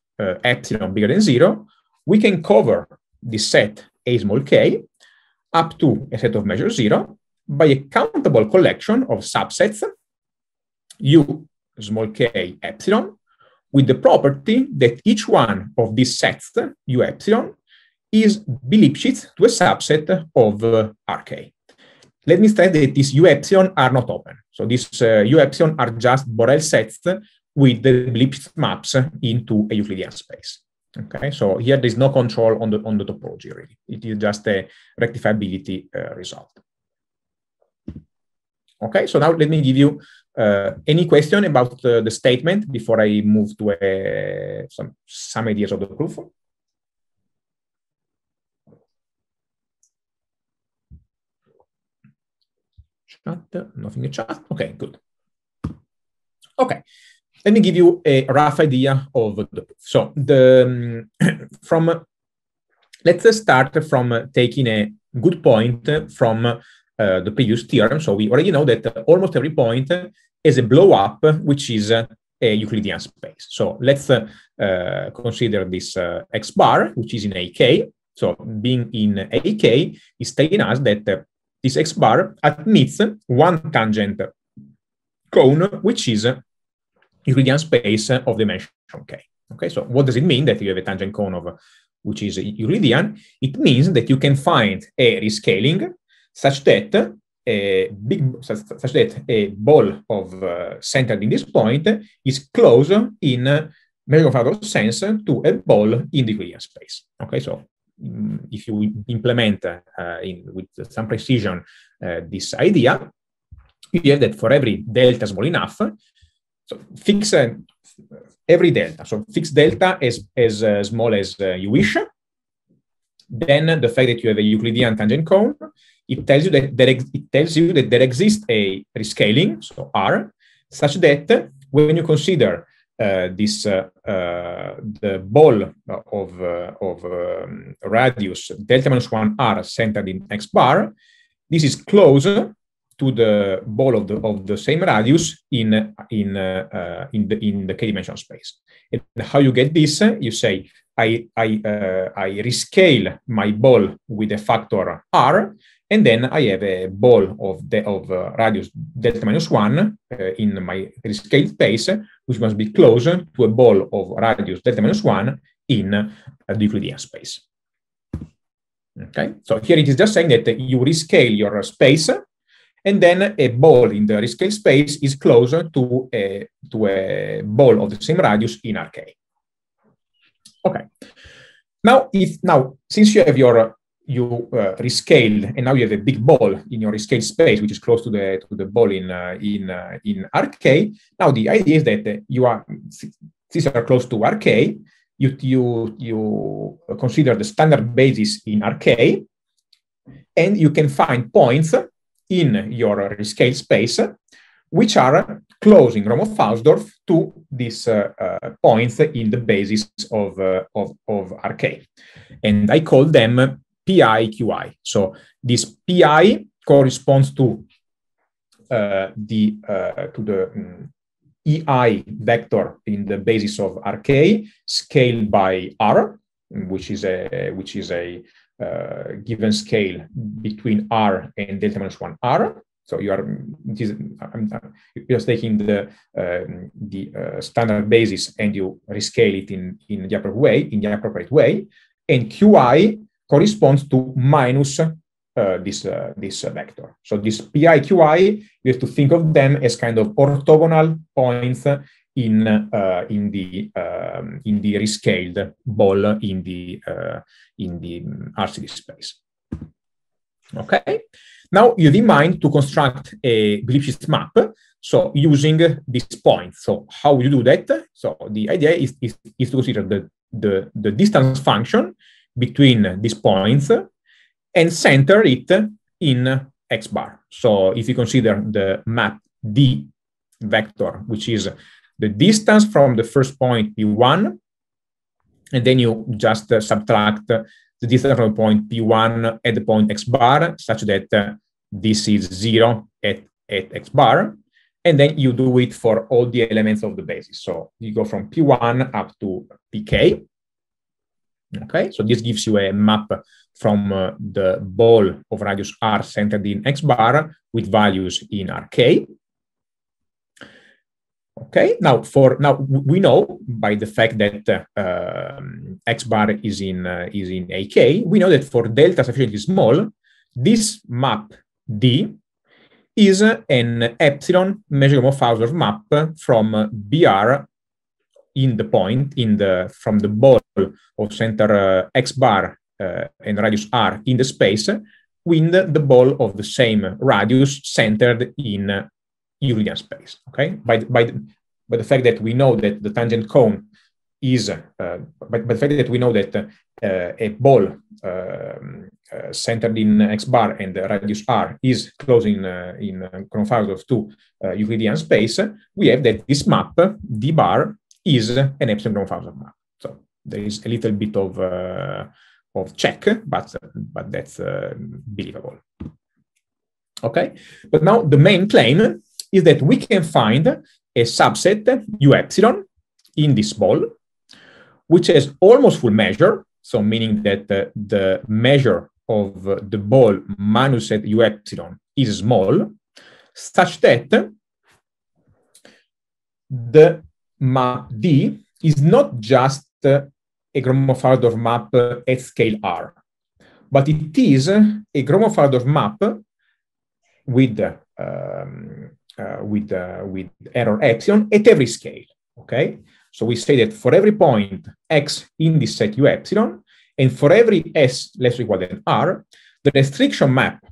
epsilon bigger than 0, we can cover the set a small k up to a set of measure zero by a countable collection of subsets u small k epsilon with the property that each one of these sets u epsilon is Bilipschitz to a subset of uh, RK. Let me stress that these U epsilon are not open. So these uh, U epsilon are just Borel sets with the Lipschitz maps into a Euclidean space. Okay, so here there's no control on the, on the topology really. It is just a rectifiability uh, result. Okay, so now let me give you uh, any question about uh, the statement before I move to uh, some, some ideas of the proof. Chat, nothing in chat. Okay, good. Okay, let me give you a rough idea of the proof. So the um, from let's start from taking a good point from uh, the previous theorem. So we already know that almost every point is a blow up, which is a Euclidean space. So let's uh, consider this uh, x bar, which is in AK. So being in AK is telling us that uh, this x bar admits one tangent cone, which is Euclidean space of dimension k. Okay, so what does it mean that you have a tangent cone of which is Euclidean? It means that you can find a rescaling such that a big such that a ball of uh, centered in this point is close in uh, measure of other sense to a ball in the Euclidean space. Okay, so mm, if you implement uh, in, with some precision uh, this idea, you have that for every delta small enough, so fix uh, every delta. So fix delta as, as uh, small as uh, you wish. Then the fact that you have a Euclidean tangent cone, it tells you that there it tells you that there exists a rescaling, so R, such that when you consider uh, this uh, uh, the ball of of um, radius delta minus one R centered in X bar, this is close to the ball of the, of the same radius in, in, uh, in the, in the k-dimensional space. And how you get this, you say, I, I, uh, I rescale my ball with a factor r, and then I have a ball of, the, of uh, radius delta minus 1 uh, in my rescaled space, which must be close to a ball of radius delta minus 1 in the Euclidean space. Okay, so here it is just saying that you rescale your space and then a ball in the rescale space is closer to a, to a ball of the same radius in Rk. Okay. Now, if now since you have your you uh, rescale and now you have a big ball in your rescale space which is close to the to the ball in uh, in uh, in rk now the idea is that you are these are close to rk you you you consider the standard basis in rk and you can find points in your rescale space, which are closing Romoff-Hausdorff to these uh, uh, points in the basis of, uh, of, of RK. And I call them PIQI. So this PI corresponds to uh, the uh, to the um, mm, EI vector in the basis of RK scaled by R, which is a which is a uh, given scale between r and delta minus 1 r. So you are just taking the uh, the uh, standard basis and you rescale it in in the appropriate way in the appropriate way, and qi corresponds to minus uh, this uh, this vector. So this pi qi you have to think of them as kind of orthogonal points in, uh, in, the, um, in the rescaled ball in the, uh, in the mm, RCD space. Okay, now you demand to construct a glitches map, so using this point. So how you do that? So the idea is, is, is to consider the, the, the distance function between these points and center it in x bar. So if you consider the map D vector, which is the distance from the first point P1, and then you just uh, subtract the distance from the point P1 at the point X bar, such that uh, this is zero at, at X bar. And then you do it for all the elements of the basis. So you go from P1 up to PK. Okay, so this gives you a map from uh, the ball of radius R centered in X bar with values in RK. Okay, now for now we know by the fact that uh, um, X bar is in uh, is in AK, we know that for delta sufficiently small, this map D is an epsilon measure of Hausdorff map from BR in the point in the from the ball of center uh, X bar uh, and radius R in the space with the ball of the same radius centered in Euclidean space. Okay, by the, by the, by the fact that we know that the tangent cone is, uh, by, by, the fact that we know that uh, a ball um, uh, centered in x bar and the radius r is closed uh, in in uh, confines of two uh, Euclidean space, we have that this map d bar is an epsilon Gromfauser map. So there is a little bit of of check, but but that's believable. Okay, but now the main claim is that we can find a subset u epsilon in this ball, which has almost full measure. So meaning that uh, the measure of uh, the ball minus at u epsilon is small, such that the map D is not just uh, a Gromov-Haradorf map uh, at scale R, but it is a Gromov-Haradorf map with um, uh, with, uh, with error epsilon at every scale, okay? So we say that for every point x in this set u epsilon, and for every s less or equal than r, the restriction map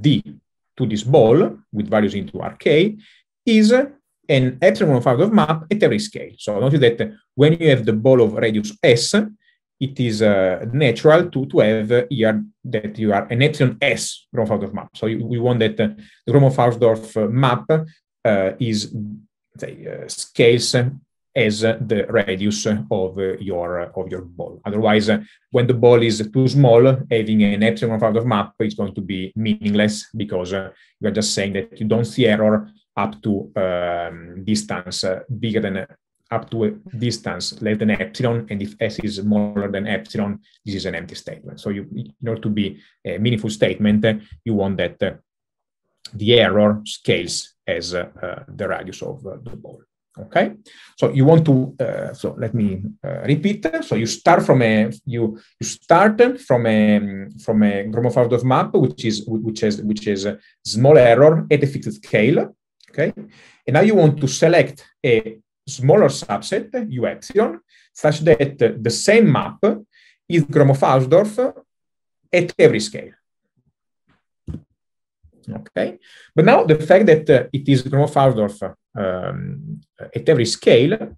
d to this ball with values into rk is an epsilon 1 5 map at every scale. So notice that when you have the ball of radius s, it is uh, natural to, to have here that you are an epsilon S Gromov-Hausdorff map. So you, we want that uh, the Gromov-Hausdorff uh, map uh, is say, scales as the radius of your of your ball. Otherwise, when the ball is too small, having an epsilon out of map is going to be meaningless because you are just saying that you don't see error up to um, distance bigger than up to a distance less than epsilon, and if s is smaller than epsilon, this is an empty statement. So you, in order to be a meaningful statement, you want that uh, the error scales as uh, uh, the radius of the ball. Okay, so you want to. so let me repeat. So you start from a you you start from a from a Gromov-Hausdorff map, which is which has which is a small error at a fixed scale. Okay, and now you want to select a smaller subset, U epsilon, such that the same map is Gromov-Hausdorff at every scale. Okay, but now the fact that uh, it is Gromov-Hausdorff um, at every scale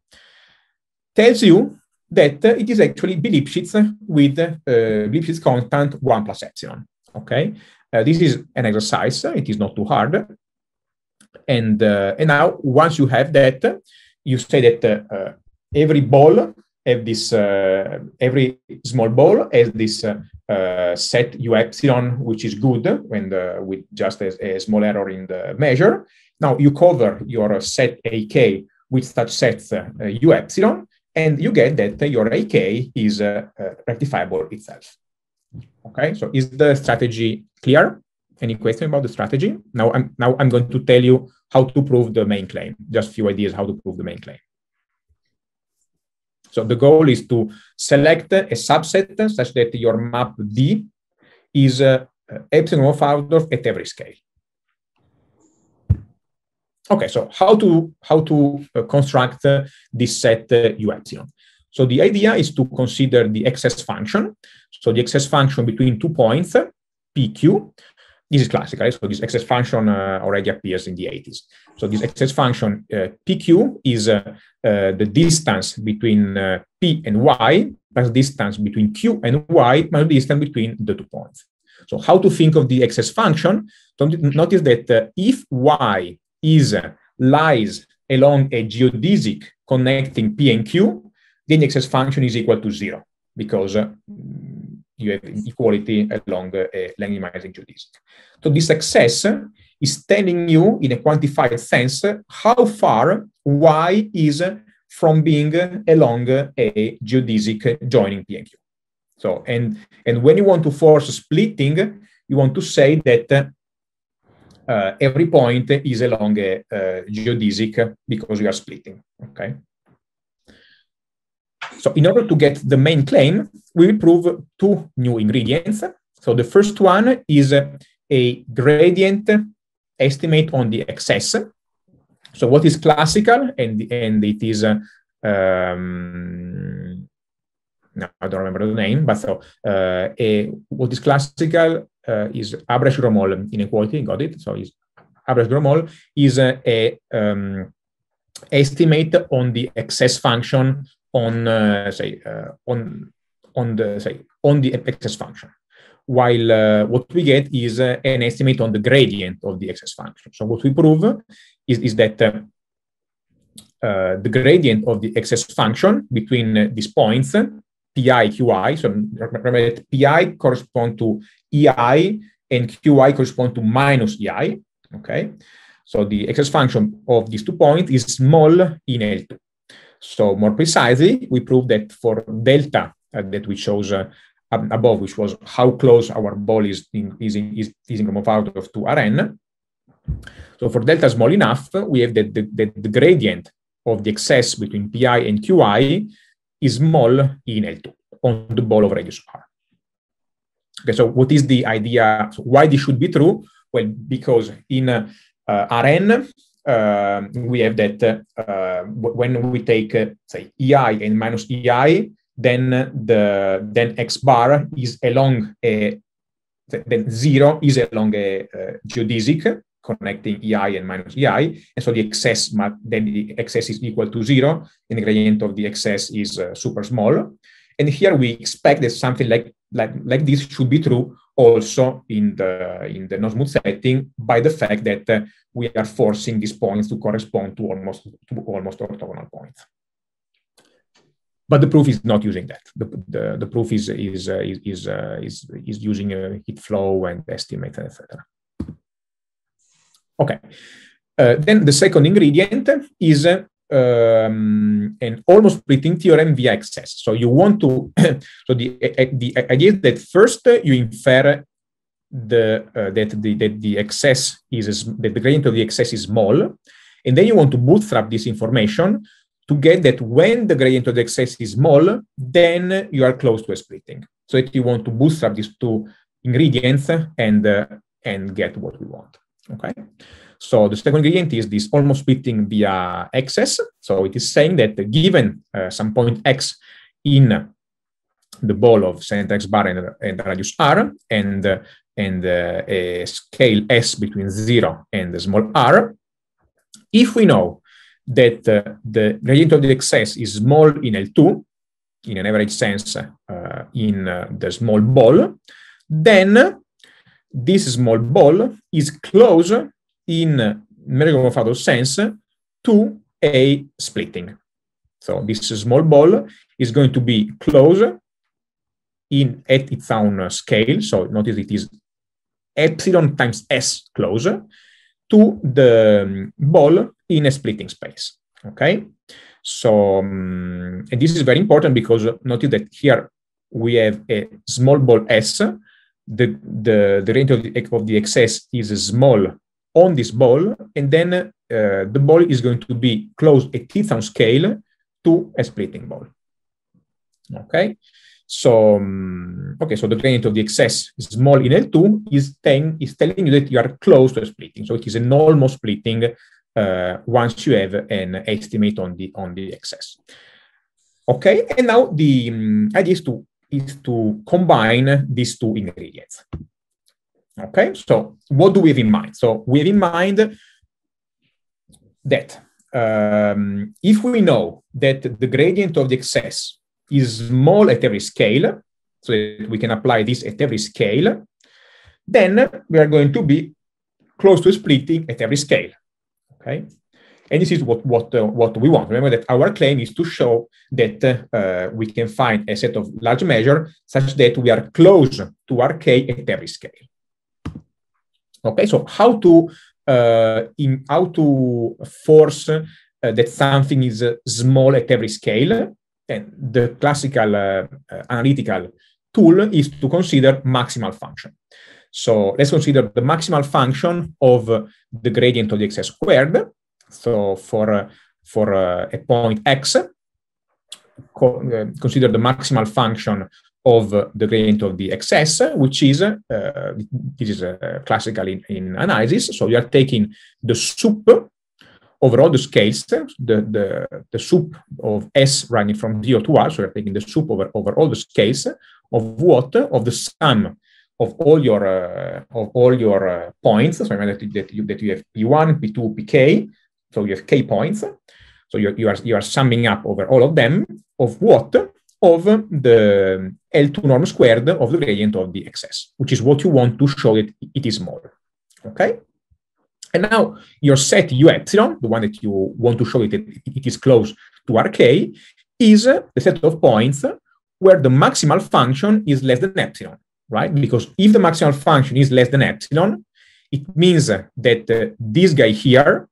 tells you that uh, it is actually Bilipschitz with uh, Bilipschitz constant 1 plus epsilon. Okay, uh, this is an exercise, it is not too hard. And, uh, and now, once you have that, you say that uh, uh, every ball have this uh, every small ball has this uh, uh, set u epsilon which is good when the, with just a, a, small error in the measure now you cover your set ak with such sets uh, u epsilon and you get that your ak is rectifiable itself okay so is the strategy clear any question about the strategy now i'm now i'm going to tell you how to prove the main claim, just a few ideas how to prove the main claim. So the goal is to select a subset such that your map D is uh, epsilon of Hausdorff at every scale. Okay, so how to how to uh, construct uh, this set uh, U epsilon? So the idea is to consider the excess function. So the excess function between two points, PQ, this is classical, right? So this excess function uh, already appears in the 80s. So this excess function uh, PQ is uh, uh, the distance between uh, P and Y plus distance between Q and Y minus distance between the two points. So how to think of the excess function? notice that uh, if Y is lies along a geodesic connecting P and Q, then the excess function is equal to zero because you have equality along uh, minimizing geodesic. So this success is telling you in a quantified sense how far Y is from being along a geodesic joining PNQ. So, and, and when you want to force splitting, you want to say that uh, every point is along a, uh, a geodesic because you are splitting, okay? So in order to get the main claim, we will prove two new ingredients. So the first one is a gradient estimate on the excess. So what is classical and, and it is, uh, um, no, I don't remember the name, but so uh, a, what is classical uh, is Abrash-Gromol inequality, got it? So is Abrash-Gromol is a, a um, estimate on the excess function on uh, say uh, on on the say on the excess function while uh, what we get is uh, an estimate on the gradient of the excess function. So what we prove is, is that uh, uh the gradient of the excess function between uh, these points, pi, qi, so remember that pi correspond to ei and qi correspond to minus ei, okay? So the excess function of these two points is small in L2. So more precisely, we proved that for delta uh, that we chose uh, above, which was how close our ball is in, is, in, is, is in out of 2 Rn. So for delta small enough, we have that the, the gradient of the excess between pi and qi is small in L2 on the ball of radius R. Okay, so what is the idea? So why this should be true? Well, because in uh, Rn, uh, we have that uh, when we take uh, say EI and minus EI, then the then X bar is along a then zero is along a, a geodesic connecting EI and minus EI. And so the excess, then the excess is equal to zero, and the gradient of the excess is uh, super small. And here we expect that something like like, like this should be true also in the in the non-smooth setting by the fact that uh, we are forcing these points to correspond to almost to almost orthogonal points. But the proof is not using that. The, the, the proof is is uh, is is, uh, is, is using a uh, heat flow and estimate etc. Okay. Uh, then the second ingredient is uh, um, an almost splitting theorem via excess. So you want to, so the, eh, eh, the idea is that first uh, you infer the, uh, that, the, that the excess is, that the gradient of the excess is small. And then you want to bootstrap this information to get that when the gradient of the excess is small, then you are close to a splitting. So that you want to bootstrap these two ingredients and, uh, and get what we want, okay? So the second gradient is this almost splitting via x's. So it is saying that given uh, some point x in the ball of center x bar and, and radius r and, uh, and uh, a scale s between 0 and small r, if we know that uh, the gradient of the excess is small in L2, in an average sense, uh, in uh, the small ball, then this small ball is close in merry go sense to a splitting. So this small ball is going to be closer in at its own scale. So notice it is epsilon times s closer to the um, ball in a splitting space. Okay. So, um, and this is very important because notice that here we have a small ball s. The, the, the range of the, of the excess is small on this ball, and then uh, the ball is going to be close at Tithon scale to a splitting ball. Okay, so um, okay, so the gradient of the excess is small in L2 is telling is telling you that you are close to a splitting. So it is an almost splitting uh, once you have an estimate on the on the excess. Okay, and now the um, idea is to is to combine these two ingredients. Okay, so what do we have in mind? So we have in mind that um, if we know that the gradient of the excess is small at every scale, so that we can apply this at every scale, then we are going to be close to splitting at every scale. Okay, and this is what what uh, what we want. Remember that our claim is to show that uh, we can find a set of large measure such that we are close to our k at every scale. Okay, so how to uh, in how to force uh, that something is uh, small at every scale, and the classical uh, uh, analytical tool is to consider maximal function. So let's consider the maximal function of the gradient of the x squared. So for uh, for a point x, co consider the maximal function of the gradient of the excess, which is, uh, this is uh, classical in, in, analysis. So you are taking the soup over all the scales, the, the, the soup of S running from 0 to R, so you're taking the soup over, over all the scales of what? Of the sum of all your, uh, of all your uh, points. So remember that you, that you have P1, P2, Pk, so you have K points. So you, you, are, you are summing up over all of them of what? of the L2 norm squared of the gradient of the excess, which is what you want to show that it is small. Okay? And now your set u epsilon, the one that you want to show it, it is close to rk, is uh, the set of points where the maximal function is less than epsilon, right? Because if the maximal function is less than epsilon, it means that uh, this guy here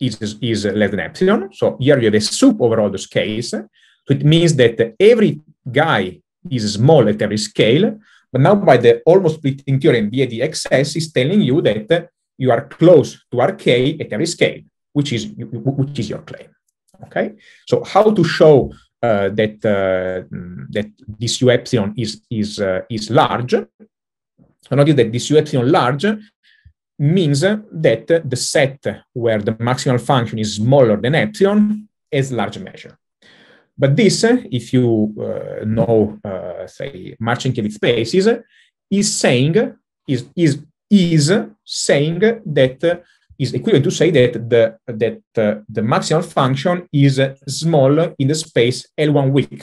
is, is less than epsilon. So here you have a soup over all those cases. So it means that every guy is small at every scale, but now by the almost splitting theorem, BADXS is telling you that uh, you are close to RK at every scale, which is, which is your claim. Okay, so how to show uh, that uh, mm, that this u epsilon is is uh, is large. So notice that this u epsilon large means uh, that the set where the maximal function is smaller than epsilon is large measure. But this, if you uh, know, uh, say, Marcinkiewicz spaces, is saying is is is saying that uh, is equivalent to say that the that uh, the maximal function is small in the space L1 weak.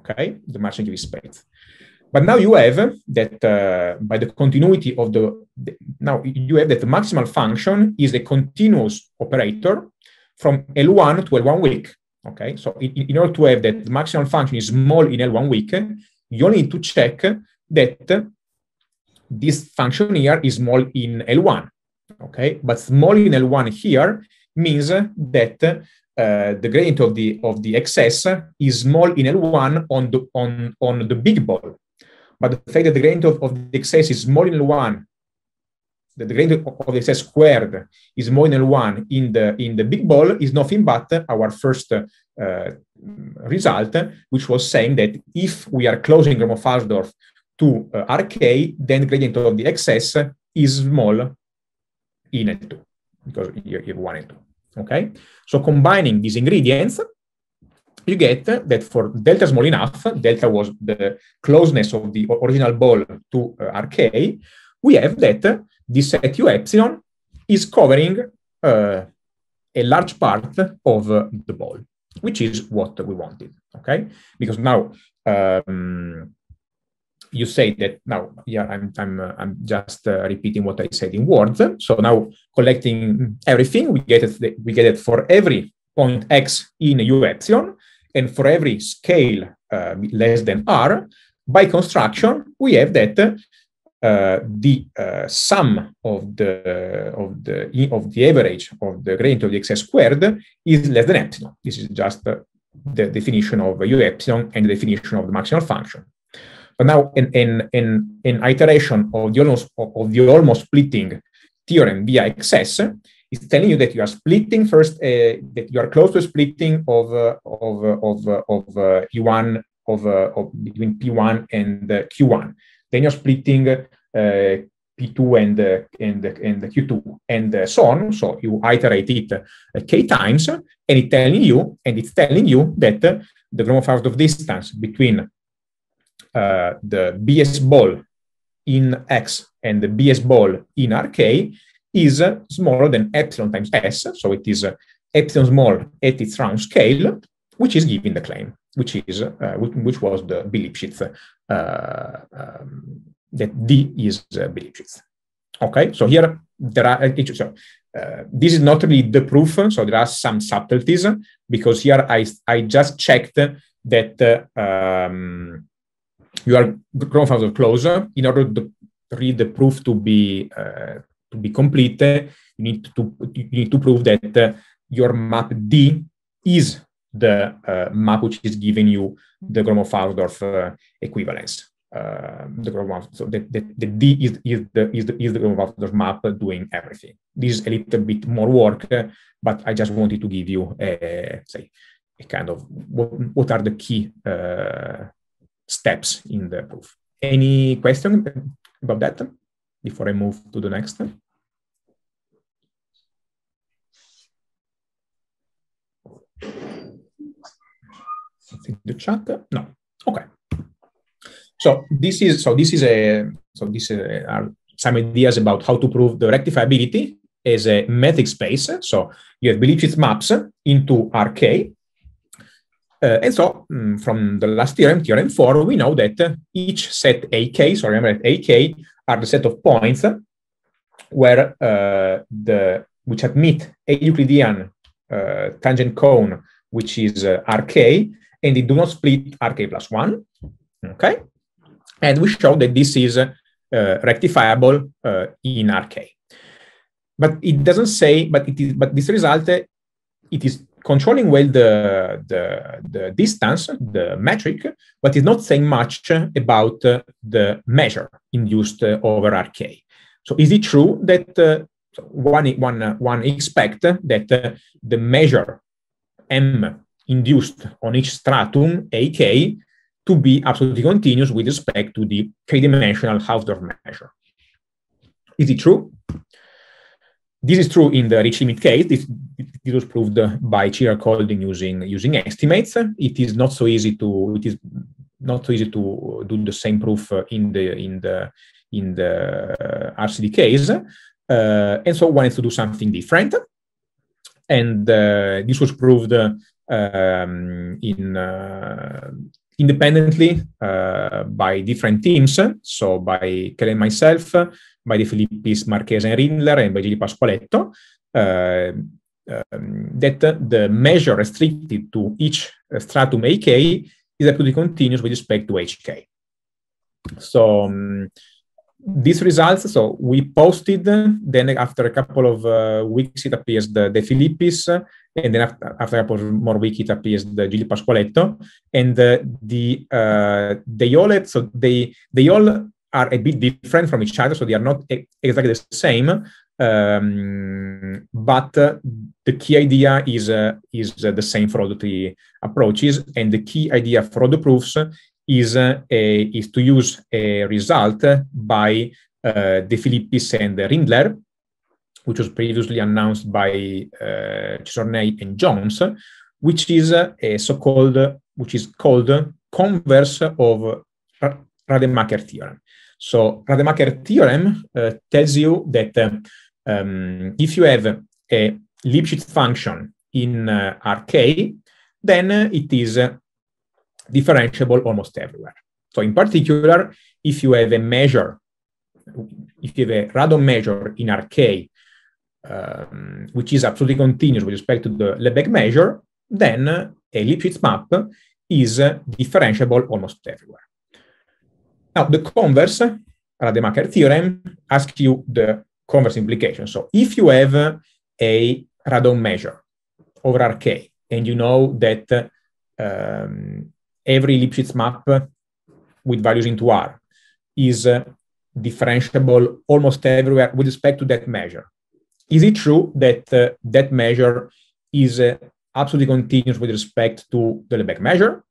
Okay, the Marcinkiewicz space. But now you have that uh, by the continuity of the, the, now you have that the maximal function is a continuous operator from L1 to L1 weak Okay, so in, in order to have that the maximal function is small in L1 weak, you only need to check that this function here is small in L1. Okay, but small in L1 here means that uh, the gradient of the of the excess is small in L1 on the on on the big ball. But the fact that the gradient of, of the excess is small in L1 the gradient of the excess squared is minus one in the in the big ball is nothing but our first uh, result, which was saying that if we are closing Gromov-Hausdorff to uh, RK, then gradient of the excess is small in L2 because you have one and two. Okay, so combining these ingredients, you get that for delta small enough, delta was the closeness of the original ball to uh, RK. We have that this set u epsilon is covering uh, a large part of uh, the ball, which is what we wanted, okay? Because now um, you say that, now, yeah, I'm, I'm, uh, I'm just uh, repeating what I said in words. So now collecting everything, we get it, we get it for every point x in u epsilon, and for every scale uh, less than r, by construction, we have that uh, the uh, sum of the of the of the average of the gradient of the x squared is less than epsilon. This is just uh, the definition of u epsilon and the definition of the maximal function. But now, in in in, in iteration of the almost of the almost splitting theorem via excess, it's telling you that you are splitting first, uh, that you are close to splitting of uh, of uh, of of U1 of, of between P1 and Q1. Then you're splitting uh, P2 and, uh, and, uh, and Q2 and so on. So you iterate it K times and it's telling you, and it's telling you that the gromov of distance between the BS ball in X and the BS ball in RK is smaller than epsilon times S. So it is epsilon small at its round scale which is giving the claim, which is uh, which was the Bilipschitz, uh, um, that D is uh, Bilipschitz. Okay, so here there are uh, so, uh, this is not really the proof, so there are some subtleties because here I I just checked that uh, um, you are grandfather closer in order to read the proof to be uh, to be complete. You need to you need to prove that your map D is the uh, map which is giving you the Gromov-Hausdorff uh, equivalence. Uh, the Gromov, so the, the, the, D is, is the is the is the Gromov-Hausdorff map doing everything. This is a little bit more work, but I just wanted to give you a say a kind of what, what are the key uh, steps in the proof. Any question about that before I move to the next? in the chat? No. Okay. So this is so this is a so this uh, are some ideas about how to prove the rectifiability as a metric space. So you have Belichitz maps into RK. Uh, and so um, from the last theorem, theorem four, we know that each set AK, so remember that AK are the set of points where uh, the which admit a Euclidean uh, tangent cone, which is uh, RK, and it do not split RK plus one, okay? And we show that this is uh, rectifiable uh, in RK. But it doesn't say, but it is, but this result, uh, it is controlling well the, the, the, distance, the metric, but it's not saying much about uh, the measure induced uh, over RK. So is it true that uh, one, one, one expect that uh, the measure M induced on each stratum, AK, to be absolutely continuous with respect to the k-dimensional Hausdorff measure. Is it true? This is true in the rich limit case. This, this was proved by Chira Colding using, using estimates. It is not so easy to it is not so easy to do the same proof in the in the in the RCD case, uh, and so one has to do something different. And uh, this was proved um, in uh, independently uh, by different teams. So by Kellen myself, by the Filippis Marquez and Rindler, and by Gili Pasqualetto. Uh, um, that the measure restricted to each stratum AK is absolutely continuous with respect to HK. So um, these results, so we posted, then after a couple of uh, weeks, it appears the, the Filippis and then after, after a more week, it appears the Gilles Pasqualetto and uh, the uh, they all had, so they they all are a bit different from each other so they are not exactly the same um, but uh, the key idea is uh, is uh, the same for all the three approaches and the key idea for all the proofs is uh, a, is to use a result by uh, De Filippis and Rindler which was previously announced by uh, and Jones, which is a so-called, which is called converse of Rademacher theorem. So Rademacher theorem uh, tells you that uh, um, if you have a Lipschitz function in uh, RK, then it is differentiable almost everywhere. So in particular, if you have a measure, if you have a random measure in RK um, which is absolutely continuous with respect to the Lebesgue measure, then a Lipschitz map is differentiable almost everywhere. Now, the converse, Rademacher theorem, asks you the converse implication. So if you have a radon measure over RK, and you know that um, every Lipschitz map with values into R is uh, differentiable almost everywhere with respect to that measure. Is it true that uh, that measure is uh, absolutely continuous with respect to the Lebesgue measure?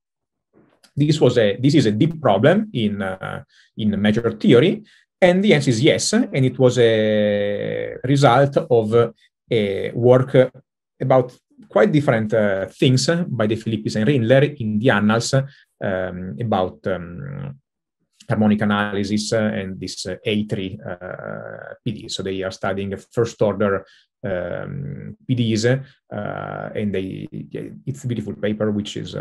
This was a this is a deep problem in uh, in measure theory, and the answer is yes. And it was a result of uh, a work about quite different uh, things by the Philippis and Rindler in the Annals um, about um, harmonic analysis and this uh, A3 uh, PD. So they are studying a first order um, PDs, uh, and they it's a beautiful paper which is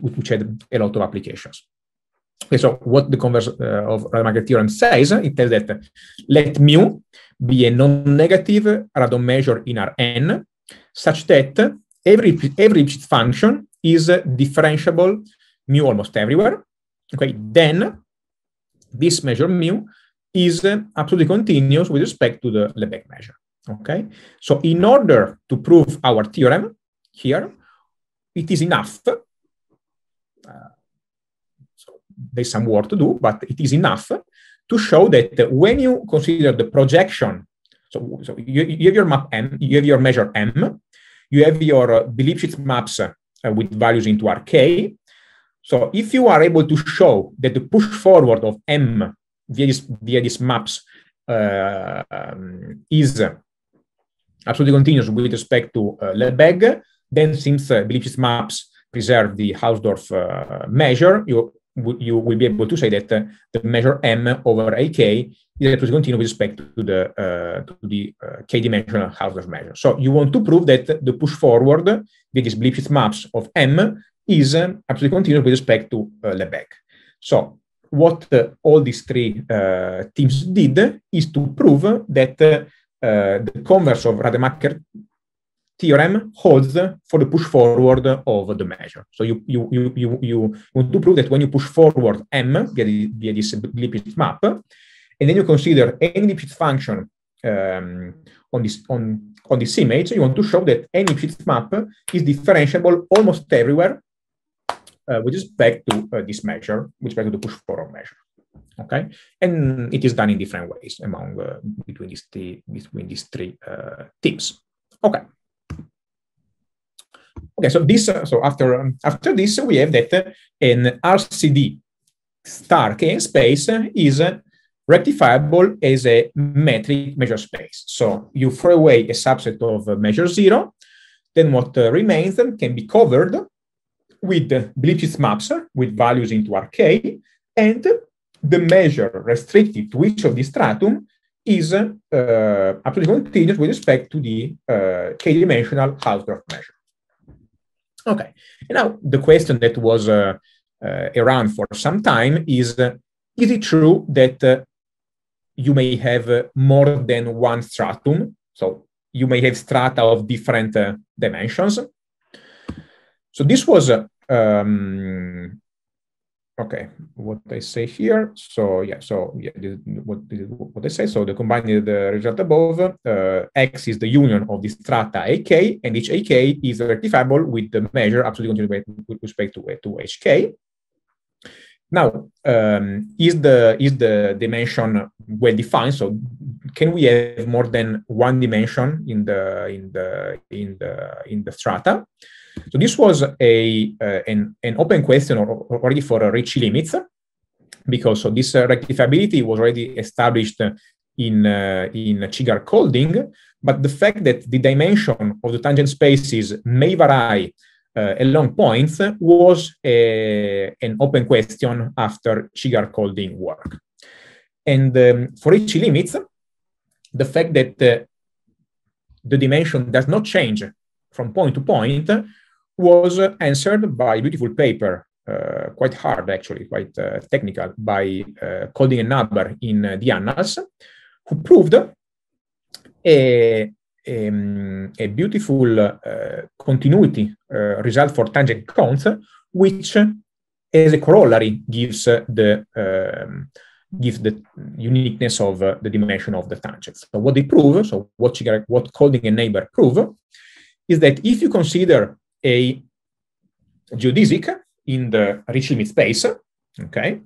which had a lot of applications. Okay, so what the converse uh, of Rademacher theorem says, it tells that let mu be a non-negative random measure in Rn such that every every function is differentiable mu almost everywhere. Okay, then this measure mu is uh, absolutely continuous with respect to the Lebesgue measure. Okay, so in order to prove our theorem here, it is enough. Uh, so there's some work to do, but it is enough to show that when you consider the projection, so, so you, you, have your map M, you have your measure M, you have your uh, Lipschitz maps uh, with values into RK, so if you are able to show that the push forward of M via this, via this maps uh, um, is absolutely continuous with respect to uh, Lebesgue, then since uh, Bilipschitz maps preserve the Hausdorff uh, measure, you, you will be able to say that uh, the measure M over AK is absolutely continuous with respect to the, uh, to the uh, k-dimensional Hausdorff measure. So you want to prove that the push forward via these Bilipschitz maps of M is eh, absolutely continuous with respect to uh, Lebesgue. So what eh, all these three teams did is to prove that the converse of Rademacher theorem holds for the push forward of the measure. So you, you, you, you, you want to prove that when you push forward m via, via this Lipschitz map, and then you consider any Lipschitz function um, on this on on this image, you want to show that any Lipschitz map is differentiable almost everywhere uh, which is back to uh, this measure, which is back to the push forward measure. Okay, and it is done in different ways among uh, between these th between these three uh, teams. Okay. Okay, so this uh, so after um, after this we have that uh, an RCD star k space is rectifiable as a metric measure space. So you throw away a subset of measure zero, then what remains can be covered with Bleach's maps with values into RK, and the measure restricted to each of the stratum is uh, absolutely continuous with respect to the uh, k-dimensional Hausdorff measure. Okay, and now the question that was uh, uh around for some time is, uh, is it true that uh, you may have more than one stratum? So you may have strata of different dimensions. So this was uh, um, okay what i say here so yeah so yeah this, what what i say so the combined the uh, result above uh, x is the union of the strata ak and each ak is rectifiable with the measure absolutely continuous with respect to, to hk now um, is the is the dimension well defined so can we have more than one dimension in the in the in the in the strata so this was a uh, an, an open question already for Ricci limits because so this uh, rectifiability was already established in uh, in Chigar coding, but the fact that the dimension of the tangent spaces may vary uh, along points was a, an open question after Chigar coding work. And um, for each limits, the fact that uh, the dimension does not change from point to point was answered by a beautiful paper, uh, quite hard actually, quite uh, technical, by uh, a neighbor in uh, the Annals, who proved a, a, um, a beautiful uh, continuity uh, result for tangent cones, which as a corollary gives the um, gives the uniqueness of the dimension of the tangent. So what they prove, so what, what calling a neighbor prove, is that if you consider a geodesic in the rich limit space, okay?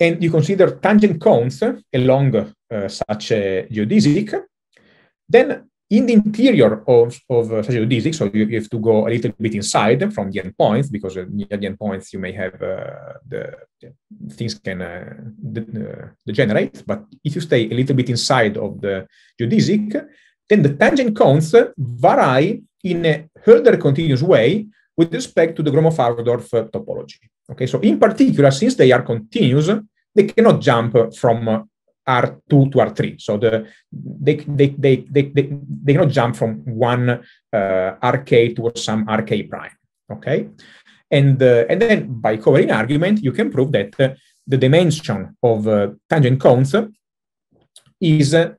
And you consider tangent cones along uh, such a geodesic, then in the interior of, of uh, such a geodesic, so you, you, have to go a little bit inside from the endpoints, because uh, near the endpoints you may have uh, the, the, things can uh, degenerate, but if you stay a little bit inside of the geodesic, then the tangent cones vary in a further continuous way with respect to the Gromov-Haurdorff topology. Okay, so in particular, since they are continuous, they cannot jump from R2 to R3. So the, they, they, they, they, they, they cannot jump from one uh, RK towards some RK prime. Okay, and uh, and then by covering argument, you can prove that uh, the dimension of uh, tangent cones is uh,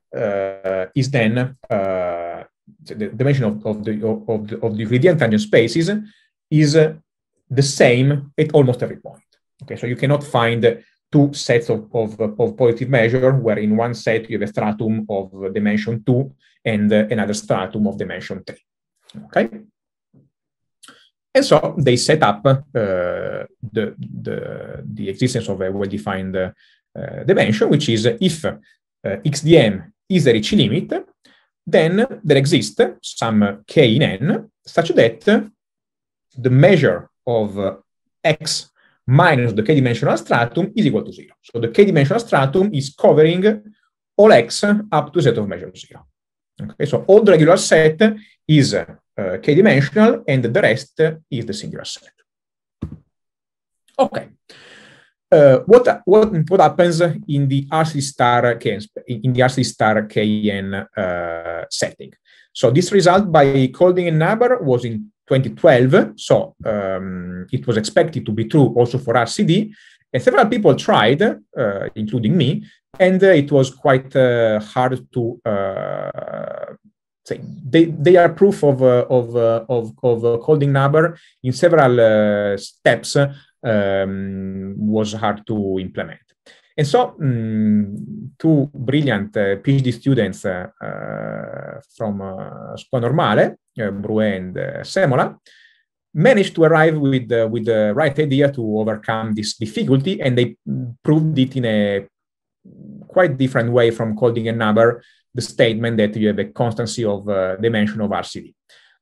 is then uh, the dimension of, of, the, of, the, of the Euclidean tangent spaces is uh, the same at almost every point. Okay, so you cannot find two sets of, of, of positive measure where in one set you have a stratum of dimension two and uh, another stratum of dimension three. Okay. And so they set up uh, the, the, the existence of a well-defined uh, dimension, which is if uh, XDM is a Ricci limit, then there exists some k in n such that the measure of uh, x minus the k-dimensional stratum is equal to zero. So the k-dimensional stratum is covering all x up to a set of measure zero. Okay, so all the regular set is uh, k-dimensional and the rest is the singular set. Okay, uh, what, what, what happens in the RC star KN, in the RC star KN uh, setting. So this result by calling a number was in 2012. So um, it was expected to be true also for RCD. And several people tried, uh, including me, and uh, it was quite uh, hard to uh, they, they are proof of, uh, of, uh, of, of, uh, number in several steps um, was hard to implement. And so, um, two brilliant uh, PhD students uh, uh, from uh, Scuola Normale, uh, Brue and uh, Semola, managed to arrive with, uh, with the right idea to overcome this difficulty, and they proved it in a quite different way from coding a number, the statement that you have a constancy of dimension of RCD.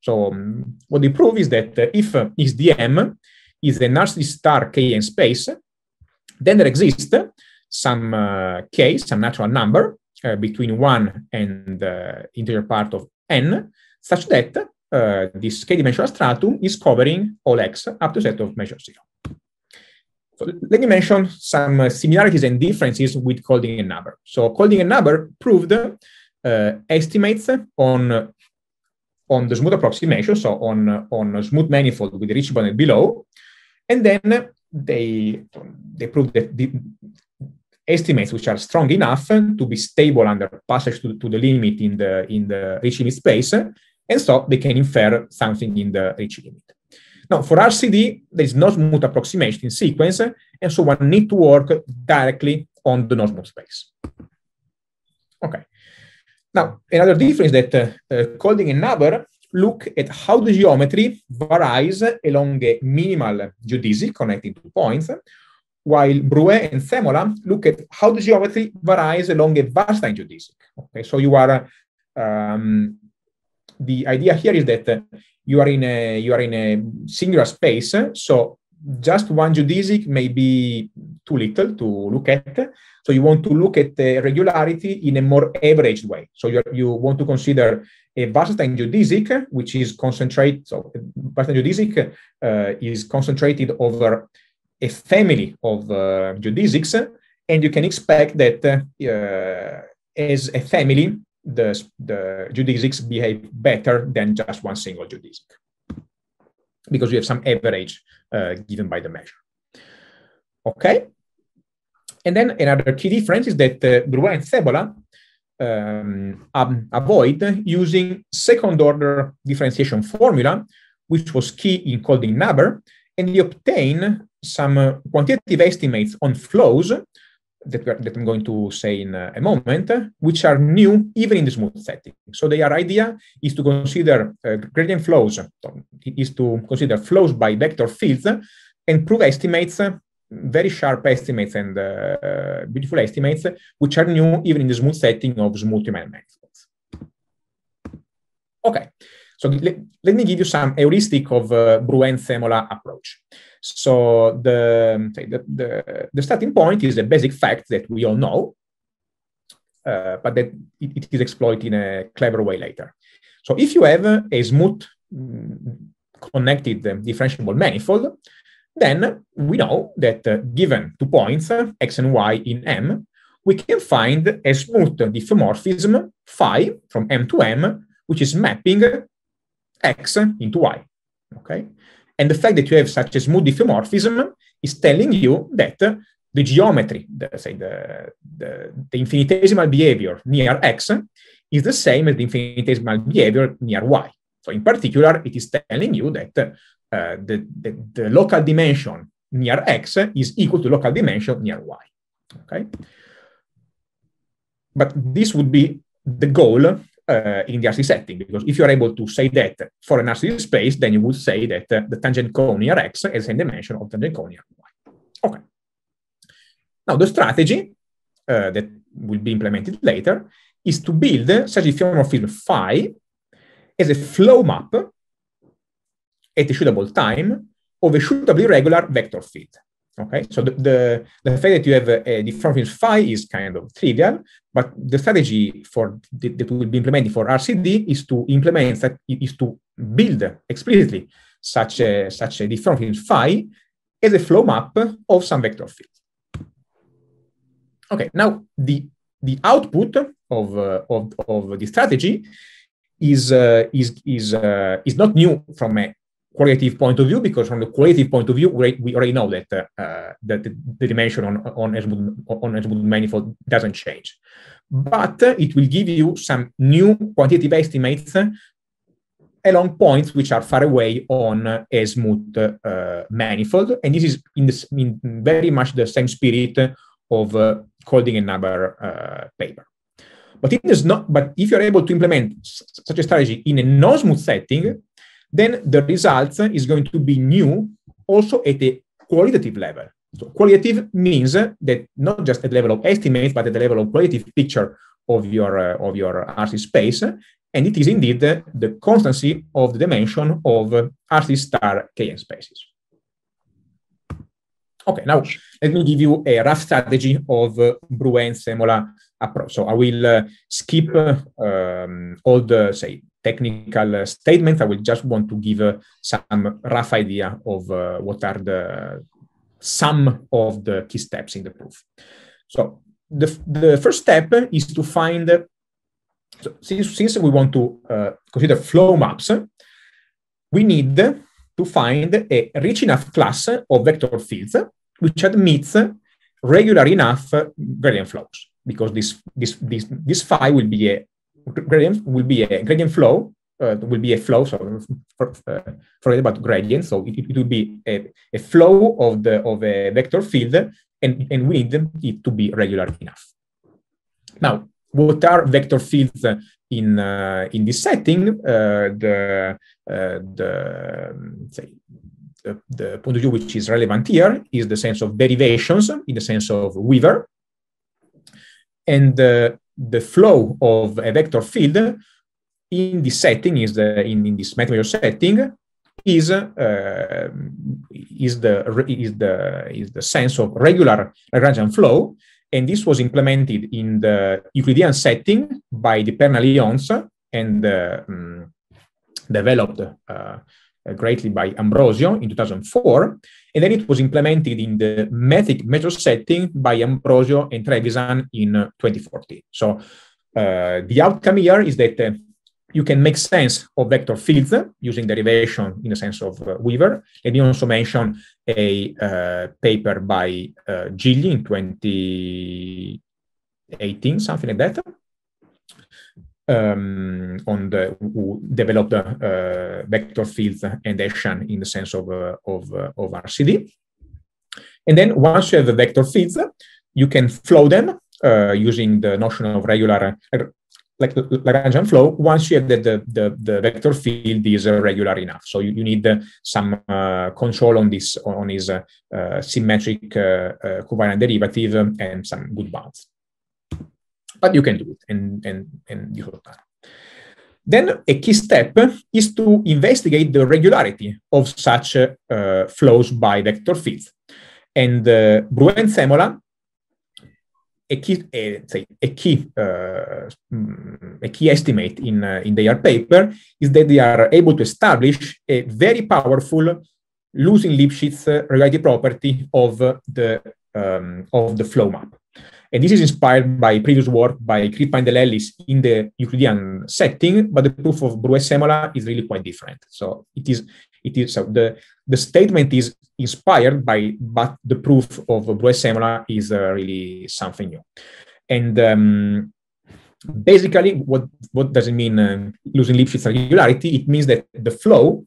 So um, what they prove is that if dm is the narcissist star K in space, then there exists some uh, K, some natural number uh, between 1 and the interior part of n, such that uh, this k-dimensional stratum is covering all x up to set of measure 0. So let me mention some uh, similarities and differences with Colding and number. So Colding and number proved uh, estimates on on the smooth approximation, so on, on a smooth manifold with rich bundle below, and then they, they prove that the estimates which are strong enough to be stable under passage to, to the limit in the, in the rich limit space. And so they can infer something in the rich limit. Now, for RCD, there is no smooth approximation in sequence, and so one need to work directly on the non-smooth space. Okay. Now, another difference that uh, uh, calling a number look at how the geometry varies along a minimal geodesic connecting two points, while Brue and Semola look at how the geometry varies along a Varstein geodesic. Okay, so you are um, the idea here is that you are in a you are in a singular space, so just one geodesic may be too little to look at. So you want to look at the regularity in a more averaged way. So you, you want to consider a Varstan geodesic, which is concentrated, so Varstan geodesic uh, is concentrated over a family of geodesics, uh, and you can expect that uh, as a family, the, the geodesics behave better than just one single geodesic because you have some average uh, given by the measure. Okay. And then another key difference is that uh, Brua and Cebola um, um, avoid using second order differentiation formula, which was key in coding NABER, and they obtain some uh, quantitative estimates on flows that, are, that, I'm going to say in a moment, which are new even in the smooth setting. So their idea is to consider uh, gradient flows, is to consider flows by vector fields and prove estimates very sharp estimates and uh, beautiful estimates, which are new even in the smooth setting of smooth 2 methods. manifolds. Okay, so let, let, me give you some heuristic of uh, Bruen-Semola approach. So the, the, the, the, starting point is a basic fact that we all know, uh, but that it, it is exploited in a clever way later. So if you have a smooth mm, connected uh, differentiable manifold, then we know that uh, given two points, x and y in M, we can find a smooth diffeomorphism phi from M to M, which is mapping x into y. Okay. And the fact that you have such a smooth diffeomorphism is telling you that the geometry, the, say the, the, the infinitesimal behavior near x is the same as the infinitesimal behavior near y. So in particular, it is telling you that uh, the, the, the, local dimension near x is equal to local dimension near y. Okay, but this would be the goal uh, in the RC setting because if you are able to say that for an RC space, then you would say that uh, the tangent cone near x is in dimension of tangent cone near y. Okay. Now the strategy uh, that will be implemented later is to build such a theorem of field phi as a flow map at a shootable time of a shootably regular vector field. Okay, so the, the, the, fact that you have a, a different field phi is kind of trivial, but the strategy for the, that will be implemented for RCD is to implement that is to build explicitly such a such a different field phi as a flow map of some vector field. Okay, now the the output of uh, of, of the strategy is uh, is is uh, is not new from a qualitative point of view, because from the qualitative point of view, we, we already know that uh, that the, the, dimension on on smooth on smooth manifold doesn't change, but it will give you some new quantitative estimates uh, along points which are far away on a smooth uh, manifold. And this is in, this, in, very much the same spirit of uh, holding another uh, paper. But it is not. But if you're able to implement such a strategy in a non-smooth setting, then the result is going to be new also at a qualitative level. So qualitative means that not just at the level of estimates, but at the level of qualitative picture of your uh, of your RC space. And it is indeed the, the constancy of the dimension of uh, RC star KN spaces. Okay, now let me give you a rough strategy of uh, Bruen-Semola approach. So I will uh, skip uh, um, all the, say, technical statements. I will just want to give uh, some rough idea of uh, what are the some of the key steps in the proof. So the, the first step is to find, so since, since we want to uh, consider flow maps, we need to find a rich enough class of vector fields which admits regular enough gradient flows because this, this, this, this phi will be a Gradient will be a gradient flow uh, will be a flow. So for, uh, forget about gradient. So it, it will be a, a, flow of the of a vector field, and and we need it to be regular enough. Now, what are vector fields in uh, in this setting? Uh, the uh, the say the, the point of view which is relevant here is the sense of derivations in the sense of Weaver, and uh, the flow of a vector field in this setting is the, uh, in, in this material setting is uh, is the is the is the sense of regular Lagrangian flow, and this was implemented in the Euclidean setting by the perna and uh, um, developed uh, greatly by Ambrosio in 2004 and then it was implemented in the metric metro setting by Ambrosio and Trevisan in uh, 2014. So uh, the outcome here is that uh, you can make sense of vector fields using derivation in the sense of uh, Weaver. Let me also mention a uh, paper by uh, Gilly in 2018, something like that, um, on the who developed uh, vector fields and action in the sense of uh, of, uh, of RCD. And then once you have the vector fields, you can flow them uh, using the notion of regular like Lagrangian flow once you have that the, the, the, vector field is uh, regular enough. So you, you need uh, some uh, control on this, on his symmetric covariant derivative and some good bounds but you can do it and in, in your time. Then a key step is to investigate the regularity of such uh, flows by vector fields. And uh, Bruen Semola, a key, a, say, a key, uh, mm, a key estimate in, uh, in their paper is that they are able to establish a very powerful losing Lipschitz uh, regularity property of uh, the, um, of the flow map. And this is inspired by previous work by kripp and ellis in the Euclidean setting, but the proof of Brouet-Semola is really quite different. So it is, it is so the, the statement is inspired by, but the proof of Brouet-Semola is uh, really something new. And um, basically, what, what does it mean um, losing Lipschitz regularity? It means that the flow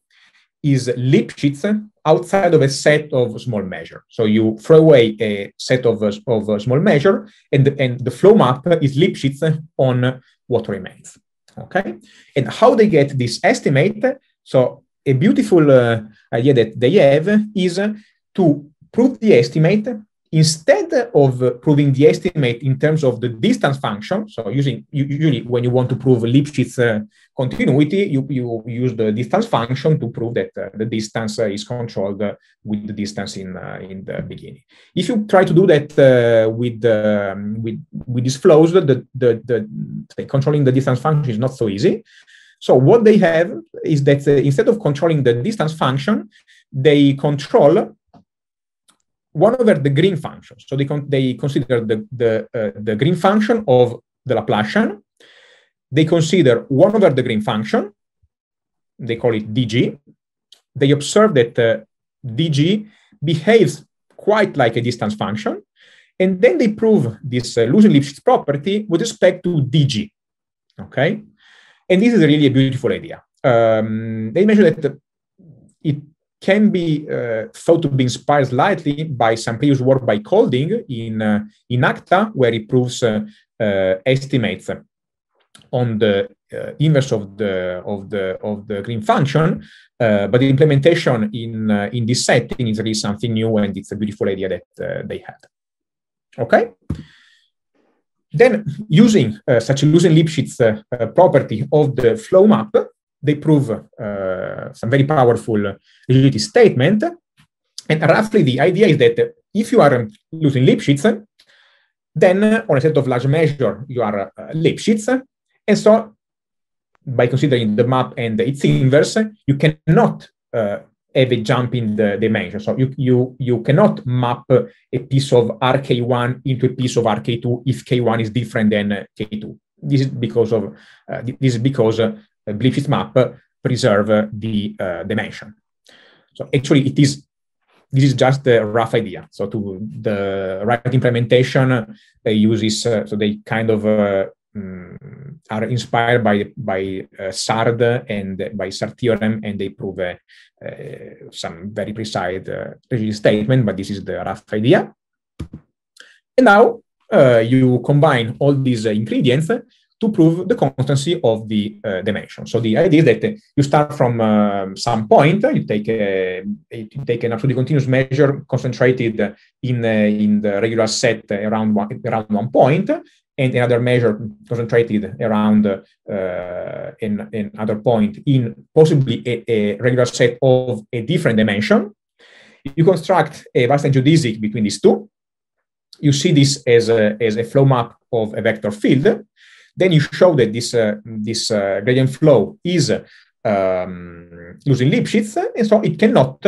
is Lipschitz outside of a set of small measure. So you throw away a set of, of uh, small measure and, the, and the flow map is Lipschitz on what remains. Okay. And how they get this estimate. So a beautiful uh, idea that they have is to prove the estimate instead of proving the estimate in terms of the distance function, so using usually when you want to prove Lipschitz uh, continuity, you, you use the distance function to prove that uh, the distance uh, is controlled uh, with the distance in uh, in the beginning. If you try to do that uh, with um, with with these flows, the the, the the, controlling the distance function is not so easy. So what they have is that instead of controlling the distance function, they control one over the green function. So they, con they consider the, the, uh, the green function of the Laplacian. They consider one over the green function. They call it dg. They observe that uh, dg behaves quite like a distance function. And then they prove this uh, lipschitz property with respect to dg. Okay? And this is really a beautiful idea. Um, they measure that it can be uh, thought to be inspired slightly by some previous work by Colding in, uh, in ACTA, where he proves uh, uh estimates on the uh, inverse of the, of, the, of the green function. Uh, but the implementation in, in this setting is really something new, and it's a beautiful idea that they had. Okay? Then, using such a losing Lipschitz property of the flow map, they prove uh, some very powerful rigidity statement. And roughly the idea is that if you are losing Lipschitz, then on a set of large measure, you are uh, Lipschitz. And so by considering the map and its inverse, you cannot uh, have a jump in the dimension. So you, you, you cannot map a piece of RK1 into a piece of RK2 if K1 is different than uh, K2. This is because of uh, this is because uh, Griffith eh, map preserve the dimension. Eh, so actually it is this is just a rough idea. So to the right implementation, they use this, uh, so they kind of uh, um, are inspired by by uh, SARD and by SAR theorem, and they prove some very precise statement. But this is the rough idea. And now you combine all these ingredients to prove the constancy of the uh, dimension. So the idea is that you start from um, some point, you take a, you take an absolutely continuous measure concentrated in uh, in the regular set around one around one point, and another measure concentrated around in uh, another point in possibly a, a regular set of a different dimension. You construct a vast geodesic between these two. You see this as a, as a flow map of a vector field. Then you show that this, uh, this uh, gradient flow is um, losing Lipschitz, and so it cannot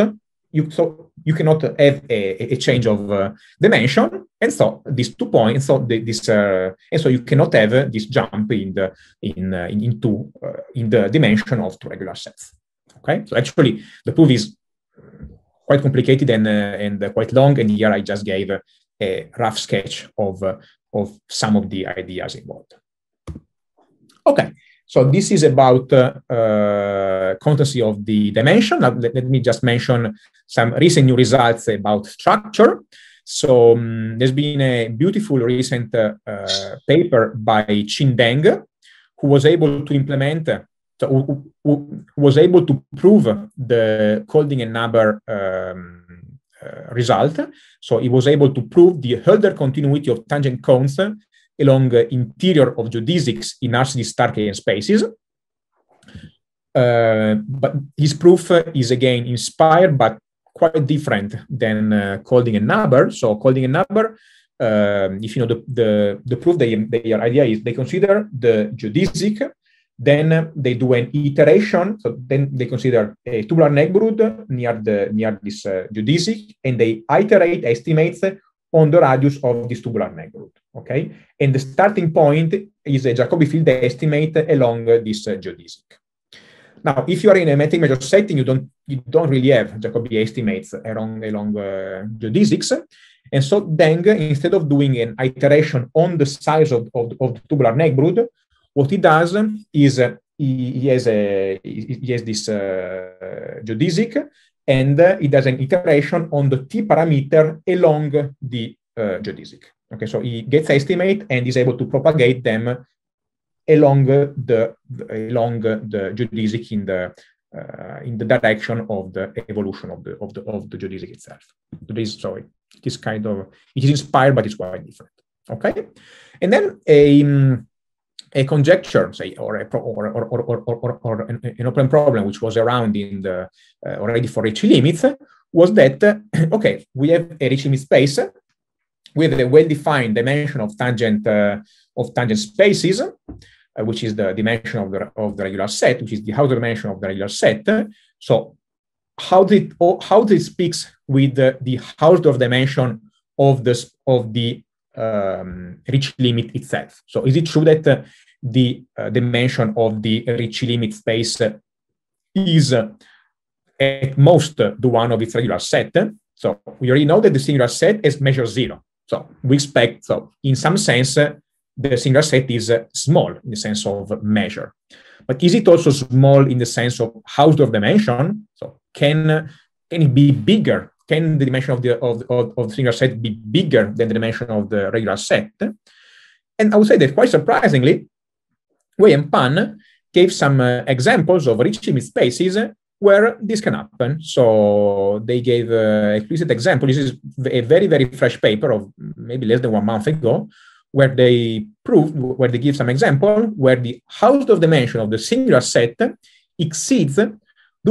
you so you cannot have a, a change of uh, dimension and so these two points so the, this uh, and so you cannot have uh, this jump in the in uh, in, two in the dimension of two regular sets okay so actually the proof is quite complicated and and quite long and here i just gave a rough sketch of of some of the ideas involved Okay, so this is about uh, uh, constancy of the dimension. Now, let, let, me just mention some recent new results about structure. So um, there's been a beautiful recent uh, uh paper by Qin Deng, who was able to implement, uh, who, who, was able to prove the Colding and Naber um, uh, result. So he was able to prove the Hölder continuity of tangent cones along the interior of geodesics in RCD Starkian spaces. Uh, but his proof uh, is again inspired, but quite different than uh, a number. So calling a number, um, if you know the, the, the proof, they, their idea is they consider the geodesic, then they do an iteration. So then they consider a tubular neighborhood near the near this uh, geodesic, and they iterate estimates on the radius of this tubular neighborhood okay? And the starting point is a Jacobi field estimate along this uh, geodesic. Now, if you are in a metric measure setting, you don't you don't really have Jacobi estimates along along uh, geodesics, and so then instead of doing an iteration on the size of, of, of the tubular brood, what he does is uh, he, he, has a he, has this uh, geodesic, and uh, he does an iteration on the t parameter along the uh, geodesic. Okay, so he gets estimate and is able to propagate them along the along the geodesic in the uh, in the direction of the evolution of the of the of the geodesic itself. This so it is kind of it is inspired, but it's quite different. Okay, and then a um, a conjecture, say, or a pro, or, or, or, or, or, or an, an, open problem, which was around in the uh, already for Ricci limits, was that uh, okay, we have a Ricci limit space with a well-defined dimension of tangent uh, of tangent spaces, uh, which is the dimension of the, of the regular set, which is the Hausdorff dimension of the regular set. So how did how this speaks with the, the Hausdorff dimension of the of the um, rich limit itself. So is it true that uh, the uh, dimension of the rich limit space uh, is at most the one of its regular set? So we already know that the singular set is measure zero. So we expect, so in some sense, uh, the single set is uh, small in the sense of measure. But is it also small in the sense of house of dimension? So can, uh, can it be bigger? Can the dimension of the, of, of, of the single set be bigger than the dimension of the regular set? And I would say that quite surprisingly, Wei and Pan gave some uh, examples of rich limit spaces where this can happen. So they gave an uh, explicit example. This is a very, very fresh paper of maybe less than one month ago, where they proved, where they give some example, where the Hausdorff dimension of the singular set exceeds the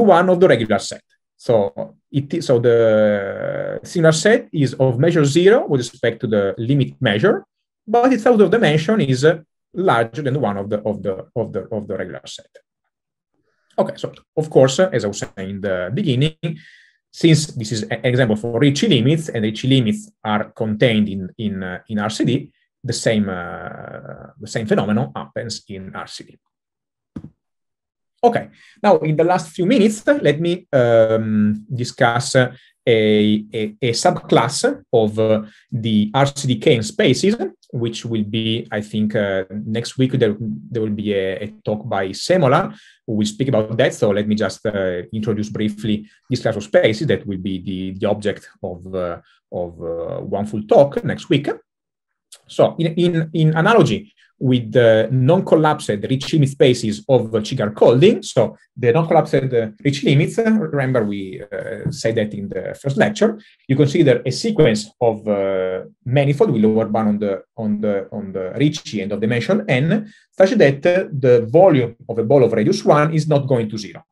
one of the regular set. So it so the singular set is of measure zero with respect to the limit measure, but its Hausdorff dimension is uh, larger than the one of the of the of the of the regular set. Okay, so of course, uh, as I was saying in the beginning, since this is an example for each limits and each limits are contained in, in, uh, in RCD, the same, uh, the same phenomenon happens in RCD. Okay, now in the last few minutes, let me um, discuss uh, a, a, a subclass of uh, the RCDK and spaces, which will be, I think, uh, next week there, there will be a, a, talk by Semola who will speak about that. So let me just uh, introduce briefly this class of spaces that will be the, the object of, uh, of uh, one full talk next week. So in, in, in analogy with the non-collapsed rich limit spaces of Chigar Colding. So the non-collapsed uh, rich limits, uh, remember we uh, said that in the first lecture, you consider a sequence of uh, manifold with lower bound on the, on the, on the Ricci end of dimension n, such that uh, the volume of a ball of radius 1 is not going to 0.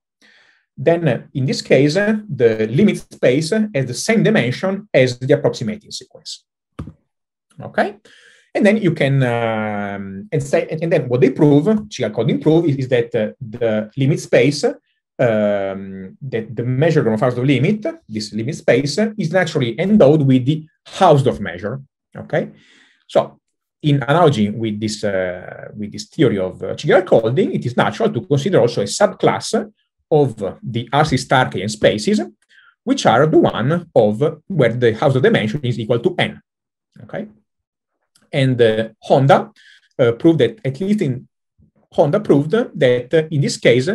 Then in this case, the limit space has the same dimension as the approximating sequence. Okay? And then you can, um, and, say, and then what they prove, Chica coding prove, is, is that uh, the limit space, um, that the measure of Hausdorff limit, this limit space, is naturally endowed with the Hausdorff measure. Okay, so in analogy with this uh, with this theory of uh, Chigar coding, it is natural to consider also a subclass of the RC star K spaces, which are the one of where the Hausdorff dimension is equal to n. Okay and Honda uh, proved that, at least in Honda proved that uh, in this case,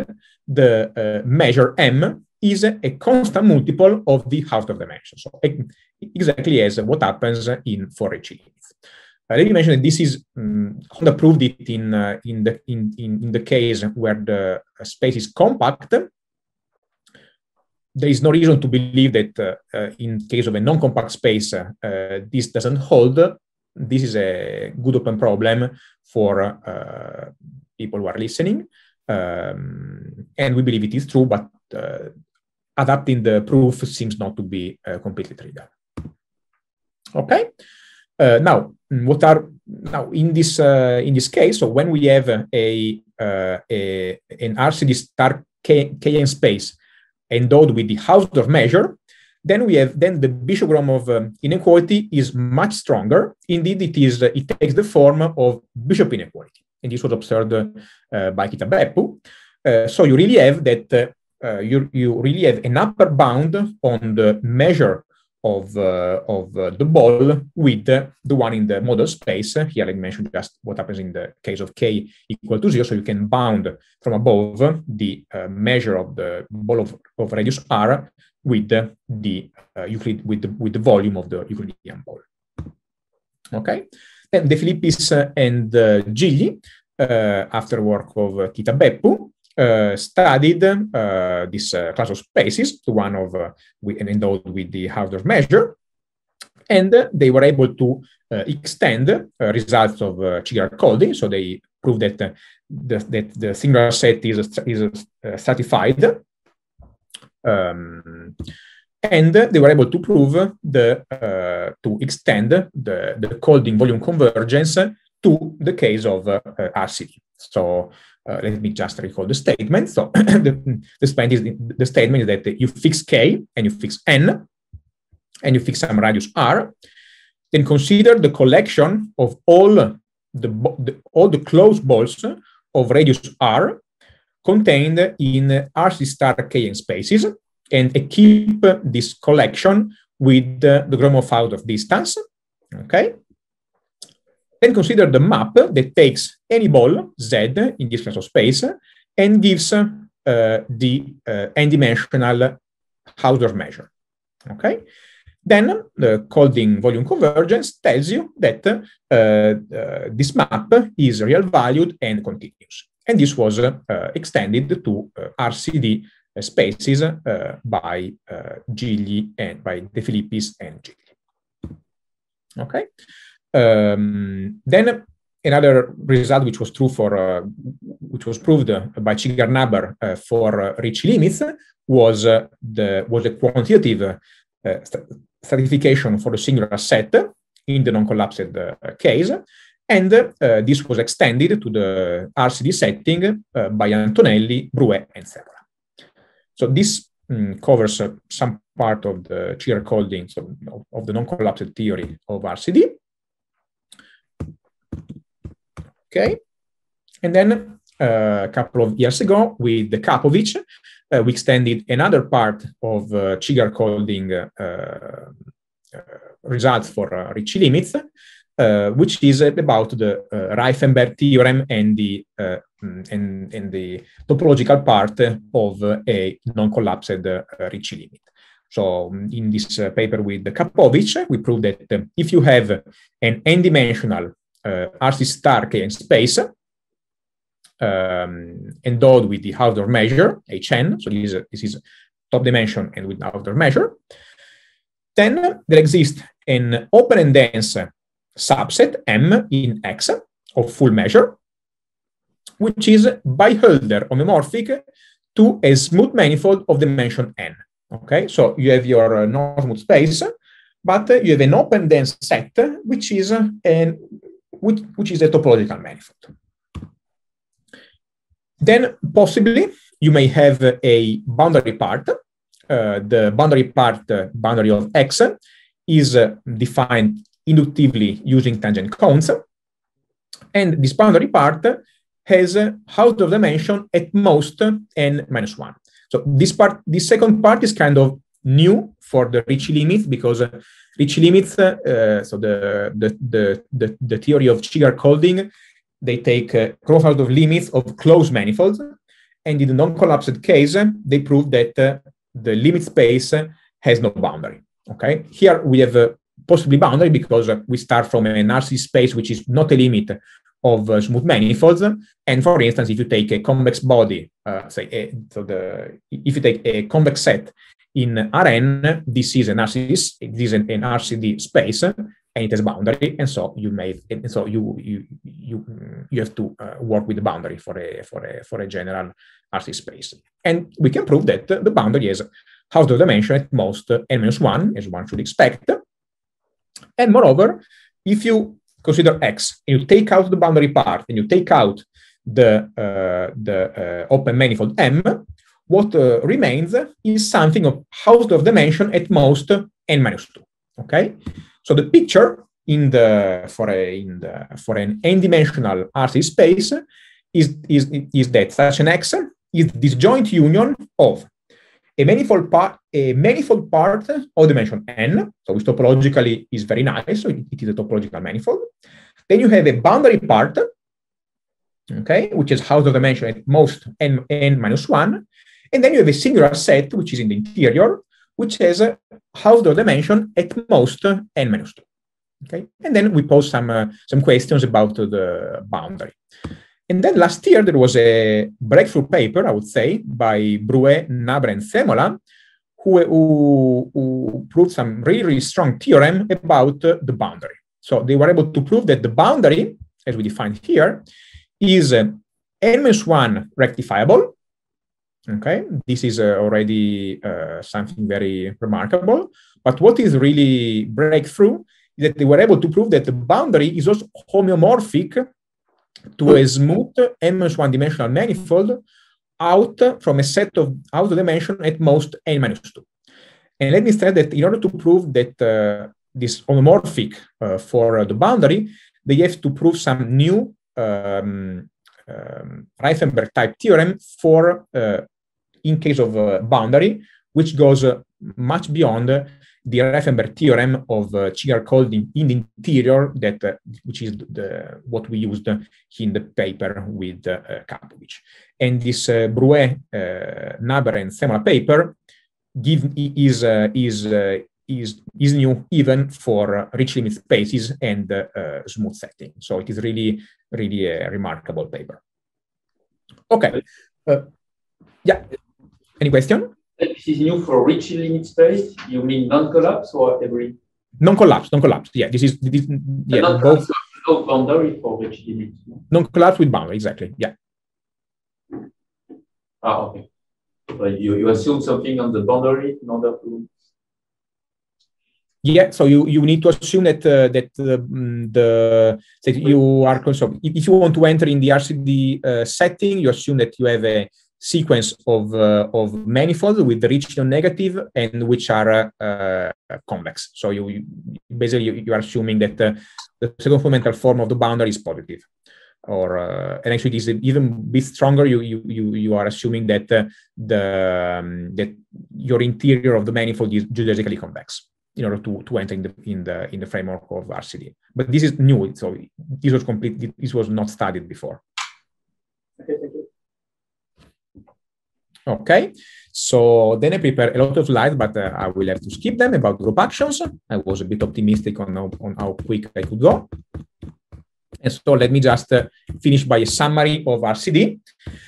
the uh, measure m is a constant multiple of the half the dimension. So exactly as what happens in for each leaf. Uh, let me mention that this is um, Honda proved it in uh, in the in, in, in the case where the space is compact. There is no reason to believe that uh, in case of a non-compact space this doesn't hold this is a good open problem for uh, people who are listening. Um, and we believe it is true, but uh, adapting the proof seems not to be uh, completely trivial. Okay. Uh, now, what are now in this uh, in this case? So when we have a, uh, a an RCD star K, KN space endowed with the Hausdorff measure, then we have then the bishop of um, inequality is much stronger. Indeed, it is uh, it takes the form of bishop inequality, and this was observed uh, uh by Kitabeppu. Uh, so you really have that uh, uh, you you really have an upper bound on the measure of of the ball with the one in the model space. Here, I mentioned just what happens in the case of k equal to zero. So you can bound from above the measure of the ball of, of radius r with the, the uh, Euclid with the, with the volume of the Euclidean ball. Okay, then De Filippis uh, and uh, Gigli, uh, after work of Kita uh, Beppu, uh, studied uh, this uh, class of spaces, the one of uh, we, endowed with the Hausdorff measure, and uh, they were able to extend results of uh, Chigar-Coldi. So they proved that the, that the singular set is is stratified um, and they were able to prove the uh, to extend the, the colding volume convergence to the case of uh, eh, RCD. So uh, let me just recall the statement. So the, the, statement is, the statement is that you fix K and you fix N and you fix some radius R. Then consider the collection of all the, the all the closed balls of radius R contained in RC-star KN spaces and equip this collection with the Gromov out of distance, okay? Then consider the map that takes any ball, Z, in this class of space, and gives uh, the uh, n-dimensional Hausdorff measure, okay? Then the coding volume convergence tells you that uh, uh this map is real valued and continuous. And this was uh, extended to uh, RCD uh, spaces by Gigli and by De Filippis and Gigli. Okay. Um, then another result which was true for uh, which was proved by Chigarnaber uh, for rich limits was the was a quantitative stratification for the singular set in the non-collapsed case and uh, this was extended to the RCD setting uh, by Antonelli, Bruet, and Cerra. So this um, covers uh, some part of the shear holdings of, of the non-collapsed theory of RCD. Okay. And then uh, a couple of years ago, with the Kapovich, uh, we extended another part of uh, Chigar holding uh, results for uh, Ricci limits uh, which is about the uh, Reifenberg theorem and the uh, mm, and, and, the topological part of a non-collapsed uh, Ricci limit. So mm, in this uh, paper with Kapovich, we proved that uh, if you have an n-dimensional RC star space, um, endowed with the outer measure, Hn, so this is, this is top dimension and with outer measure, then there exists an open and dense subset M in X of full measure, which is biholder homomorphic to a smooth manifold of dimension N. Okay, so you have your uh, non-smooth space, but uh, you have an open dense set, which is uh, an which, which is a topological manifold. Then possibly you may have a boundary part. Uh, the boundary part, uh, boundary of X, is defined inductively using tangent cones. And this boundary part has uh, out of dimension at most n minus one. So this part, this second part is kind of new for the Ricci limit because uh, Ricci limits, uh, so the, the, the, the, the theory of Chigar Colding, they take uh, growth out of limits of closed manifolds. And in the non-collapsed case, they prove that uh, the limit space has no boundary. Okay, here we have uh, possibly boundary because we start from an RC space which is not a limit of uh, smooth manifolds. And for instance, if you take a convex body, uh, say a, so the if you take a convex set in Rn, this is an RC this is an, an RCD space, and it has boundary, and so you may and so you you you you have to uh, work with the boundary for a for a for a general RC space. And we can prove that the boundary is the dimension at most n minus one, as one should expect. And moreover, if you consider x, you take out the boundary part and you take out the, uh, the uh, open manifold M, what uh, remains is something of house of dimension at most n minus 2. Okay, so the picture in the for a in the for an n-dimensional RC space is is is that such an X is disjoint union of a manifold part a manifold part of dimension n, so which topologically is very nice, so it is a topological manifold. Then you have a boundary part, okay, which is house of dimension at most n, n minus one, and then you have a singular set which is in the interior, which has a house of dimension at most n minus two. Okay, and then we pose some uh, some questions about the boundary. And then last year, there was a breakthrough paper, I would say, by Brue, Nabra, and Semola, who, who, who, proved some really, really strong theorem about uh, the boundary. So they were able to prove that the boundary, as we define here, is uh, n minus 1 rectifiable. Okay, this is uh, already uh, something very remarkable. But what is really breakthrough is that they were able to prove that the boundary is also homeomorphic to a smooth m one dimensional manifold out from a set of out of dimension at most n minus 2. And let me say that in order to prove that uh, this homomorphic uh, for the boundary, they have to prove some new um, um, Reifenberg type theorem for, uh, in case of uh, boundary, which goes uh, much beyond the Reifenberg theorem of uh, chigar in, in, the interior, that uh, which is the, what we used in the paper with uh, Kapovich. And this uh, Brouet, uh, Naber, and Semola paper give, is, uh, is, uh, is, is new even for rich limit spaces and smooth setting. So it is really, really a remarkable paper. Okay. yeah. Any question? This is new for rich limit space. You mean non-collapse or every? Non-collapse, non-collapse. Yeah, this is this, yeah. no boundary for rich limit. No? Non-collapse with boundary, exactly. Yeah. Ah, okay. So you, you assume something on the boundary in order to yeah so you you need to assume that uh, that uh, mm, the that you are consuming. if you want to enter in the rcd uh, setting you assume that you have a sequence of, uh, of manifolds with rich non-negative and which are uh, convex. So you, you basically you, you, are assuming that uh, the second fundamental form of the boundary is positive, or uh, and actually it is even be bit stronger. You you you, you are assuming that uh, the um, that your interior of the manifold is geodesically convex in order to, to enter in the in the in the framework of RCD. But this is new, so this was complete. This was not studied before. Okay, so then I prepared a lot of slides, but uh, I will have to skip them about group actions. I was a bit optimistic on how, on how quick I could go. And so let me just uh, finish by a summary of RCD.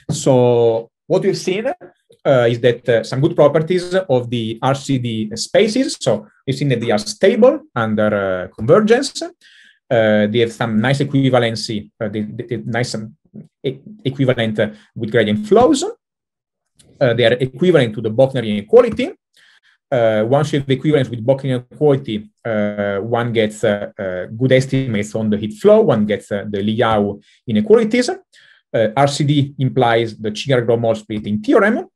So what we've seen uh, is that uh, some good properties of the RCD spaces. So we've seen that they are stable under uh, convergence. Uh, they have some nice equivalency, uh, they, they, nice and um, equivalent with gradient flows. Uh, they are equivalent to the Bocknerian inequality. Uh, one should have equivalence with Bocknerian inequality, uh, one gets good estimates on the heat flow. One gets the Liao inequalities. RCD implies the Chigurh-Gromol splitting theorem.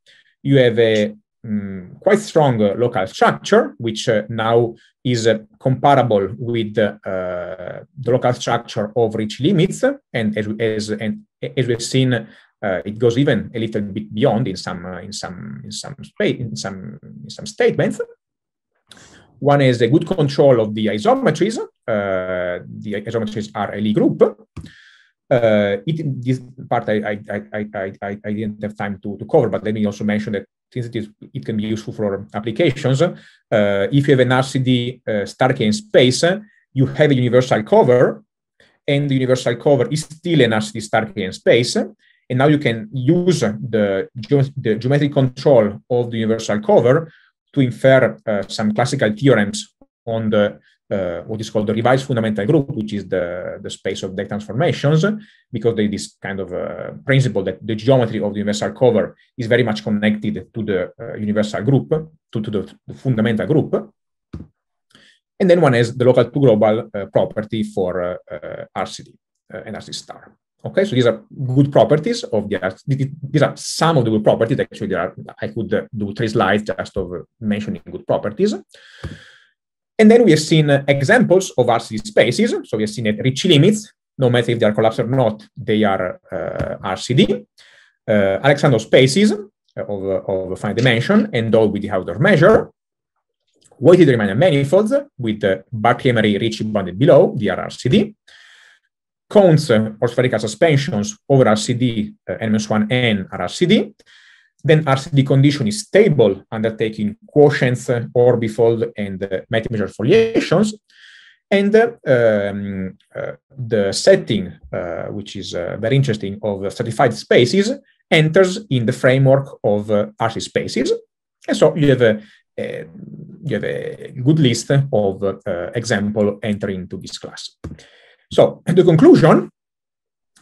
You have a um, quite strong uh, local structure, which uh, now is uh, comparable with the local structure of rich limits. And as, as, and as we've seen, uh, it goes even a little bit beyond in some uh, in some in some in some in some statements. One is a good control of the isometries. Uh, the isometries are a Lie group. Uh, it, this part I, I, I, I, I didn't have time to, to cover, but let me also mention that since it, is, it can be useful for applications, uh, if you have an RCD uh, space, you have a universal cover, and the universal cover is still an RCD Starkian space and now you can use the, the geometric control of the universal cover to infer uh, some classical theorems on the uh, what is called the revised fundamental group, which is the, the space of the transformations, because there is this kind of uh, principle that the geometry of the universal cover is very much connected to the uh, universal group, to, to the, the, fundamental group. And then one has the local to global uh, property for uh, uh, RCD and RC star. Okay, so these are good properties of the These are some of the good properties. Actually, there are, I could do three slides just of mentioning good properties. And then we have seen examples of RCD spaces. So we have seen at rich limits, no matter if they are collapsed or not, they are uh, RCD. Uh, Alexander spaces of, of finite dimension and all with the Hausdorff measure. Weighted Riemannian manifolds with uh, Barclay-Marie-Ricci bounded below, the RCD cones eh, or spherical suspensions over RCD eh, n minus 1n are RCD. Then RCD condition is stable undertaking quotients, eh, orbifold, and uh, foliations. And uh, um, uh, the setting, uh, which is very interesting, of stratified spaces enters in the framework of RC spaces. And so you have a, a you have a good list of example entering to this class. So the conclusion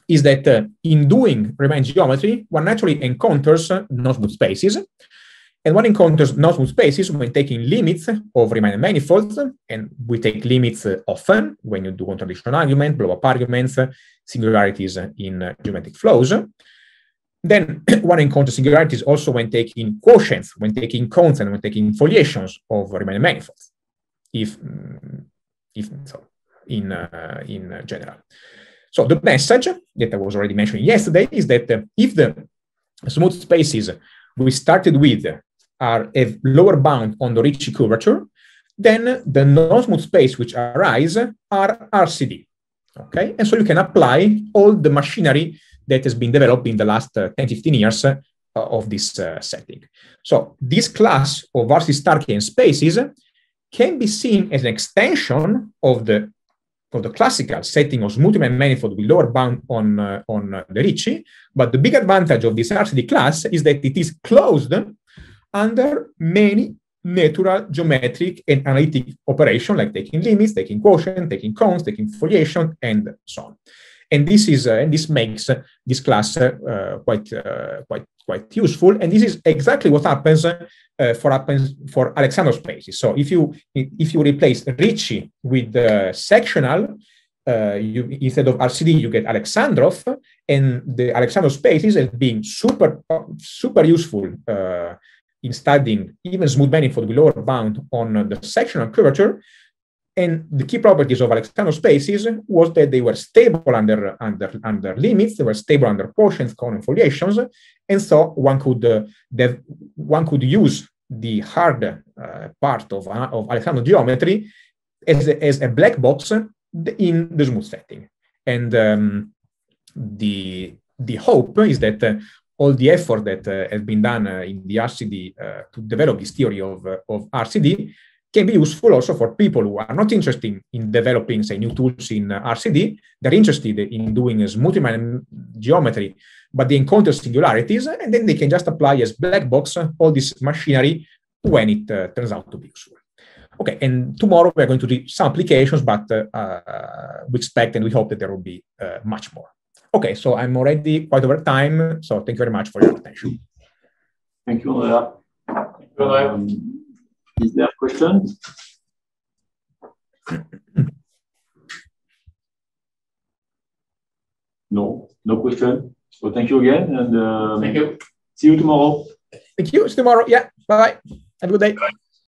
is that uh, in doing Riemann geometry, one naturally encounters uh, non-smooth spaces. And one encounters non-smooth spaces when taking limits of Riemann manifolds, and we take limits uh, often when you do contradiction argument, blow-up arguments, singularities in geometric flows. Then one encounters singularities also when taking quotients, when taking cones, and when taking foliations of Riemann manifolds. If, if so, in, uh, in general. So the message that I was already mentioning yesterday is that if the smooth spaces we started with are a lower bound on the Ricci curvature, then the non-smooth space which arise are RCD. Okay, and so you can apply all the machinery that has been developed in the last uh, 10, 15 years uh, of this uh, setting. So this class of RC Starkian spaces can be seen as an extension of the for the classical setting of multi-man manifold with lower bound on, uh, on uh, the Ricci. But the big advantage of this RCD class is that it is closed under many natural geometric and analytic operations, like taking limits, taking quotient, taking cones, taking foliation, and so on. And this is uh, and this makes uh, this class uh, quite quite quite useful. And this is exactly what happens uh, for happens for Alexander spaces. So if you if you replace Ricci with the sectional, uh, you instead of RCD you get Alexandrov, and the Alexander spaces as being super super useful in studying even smooth manifold with lower bound on the sectional curvature. And the key properties of Alexander spaces was that they were stable under, under, under limits, they were stable under quotients, cone foliations, and so one could uh, dev, one could use the hard uh, part of, uh, of Alexander geometry as a, as a black box in the smooth setting. And um, the the hope is that uh, all the effort that uh, has been done uh, in the RCD uh, to develop this theory of, uh, of RCD can be useful also for people who are not interested in developing, say, new tools in RCD. They're interested in doing as multi-man geometry, but they encounter singularities, and then they can just apply as black box all this machinery when it uh, turns out to be useful. Okay, and tomorrow we're going to do some applications, but uh, uh, we expect and we hope that there will be uh, much more. Okay, so I'm already quite over time, so thank you very much for your attention. Thank you, Lea. Thank you, Lea. Is there a question? No, no question. So thank you again, and um, thank you. See you tomorrow. Thank you. tomorrow. Yeah. Bye. Have a good day. Bye.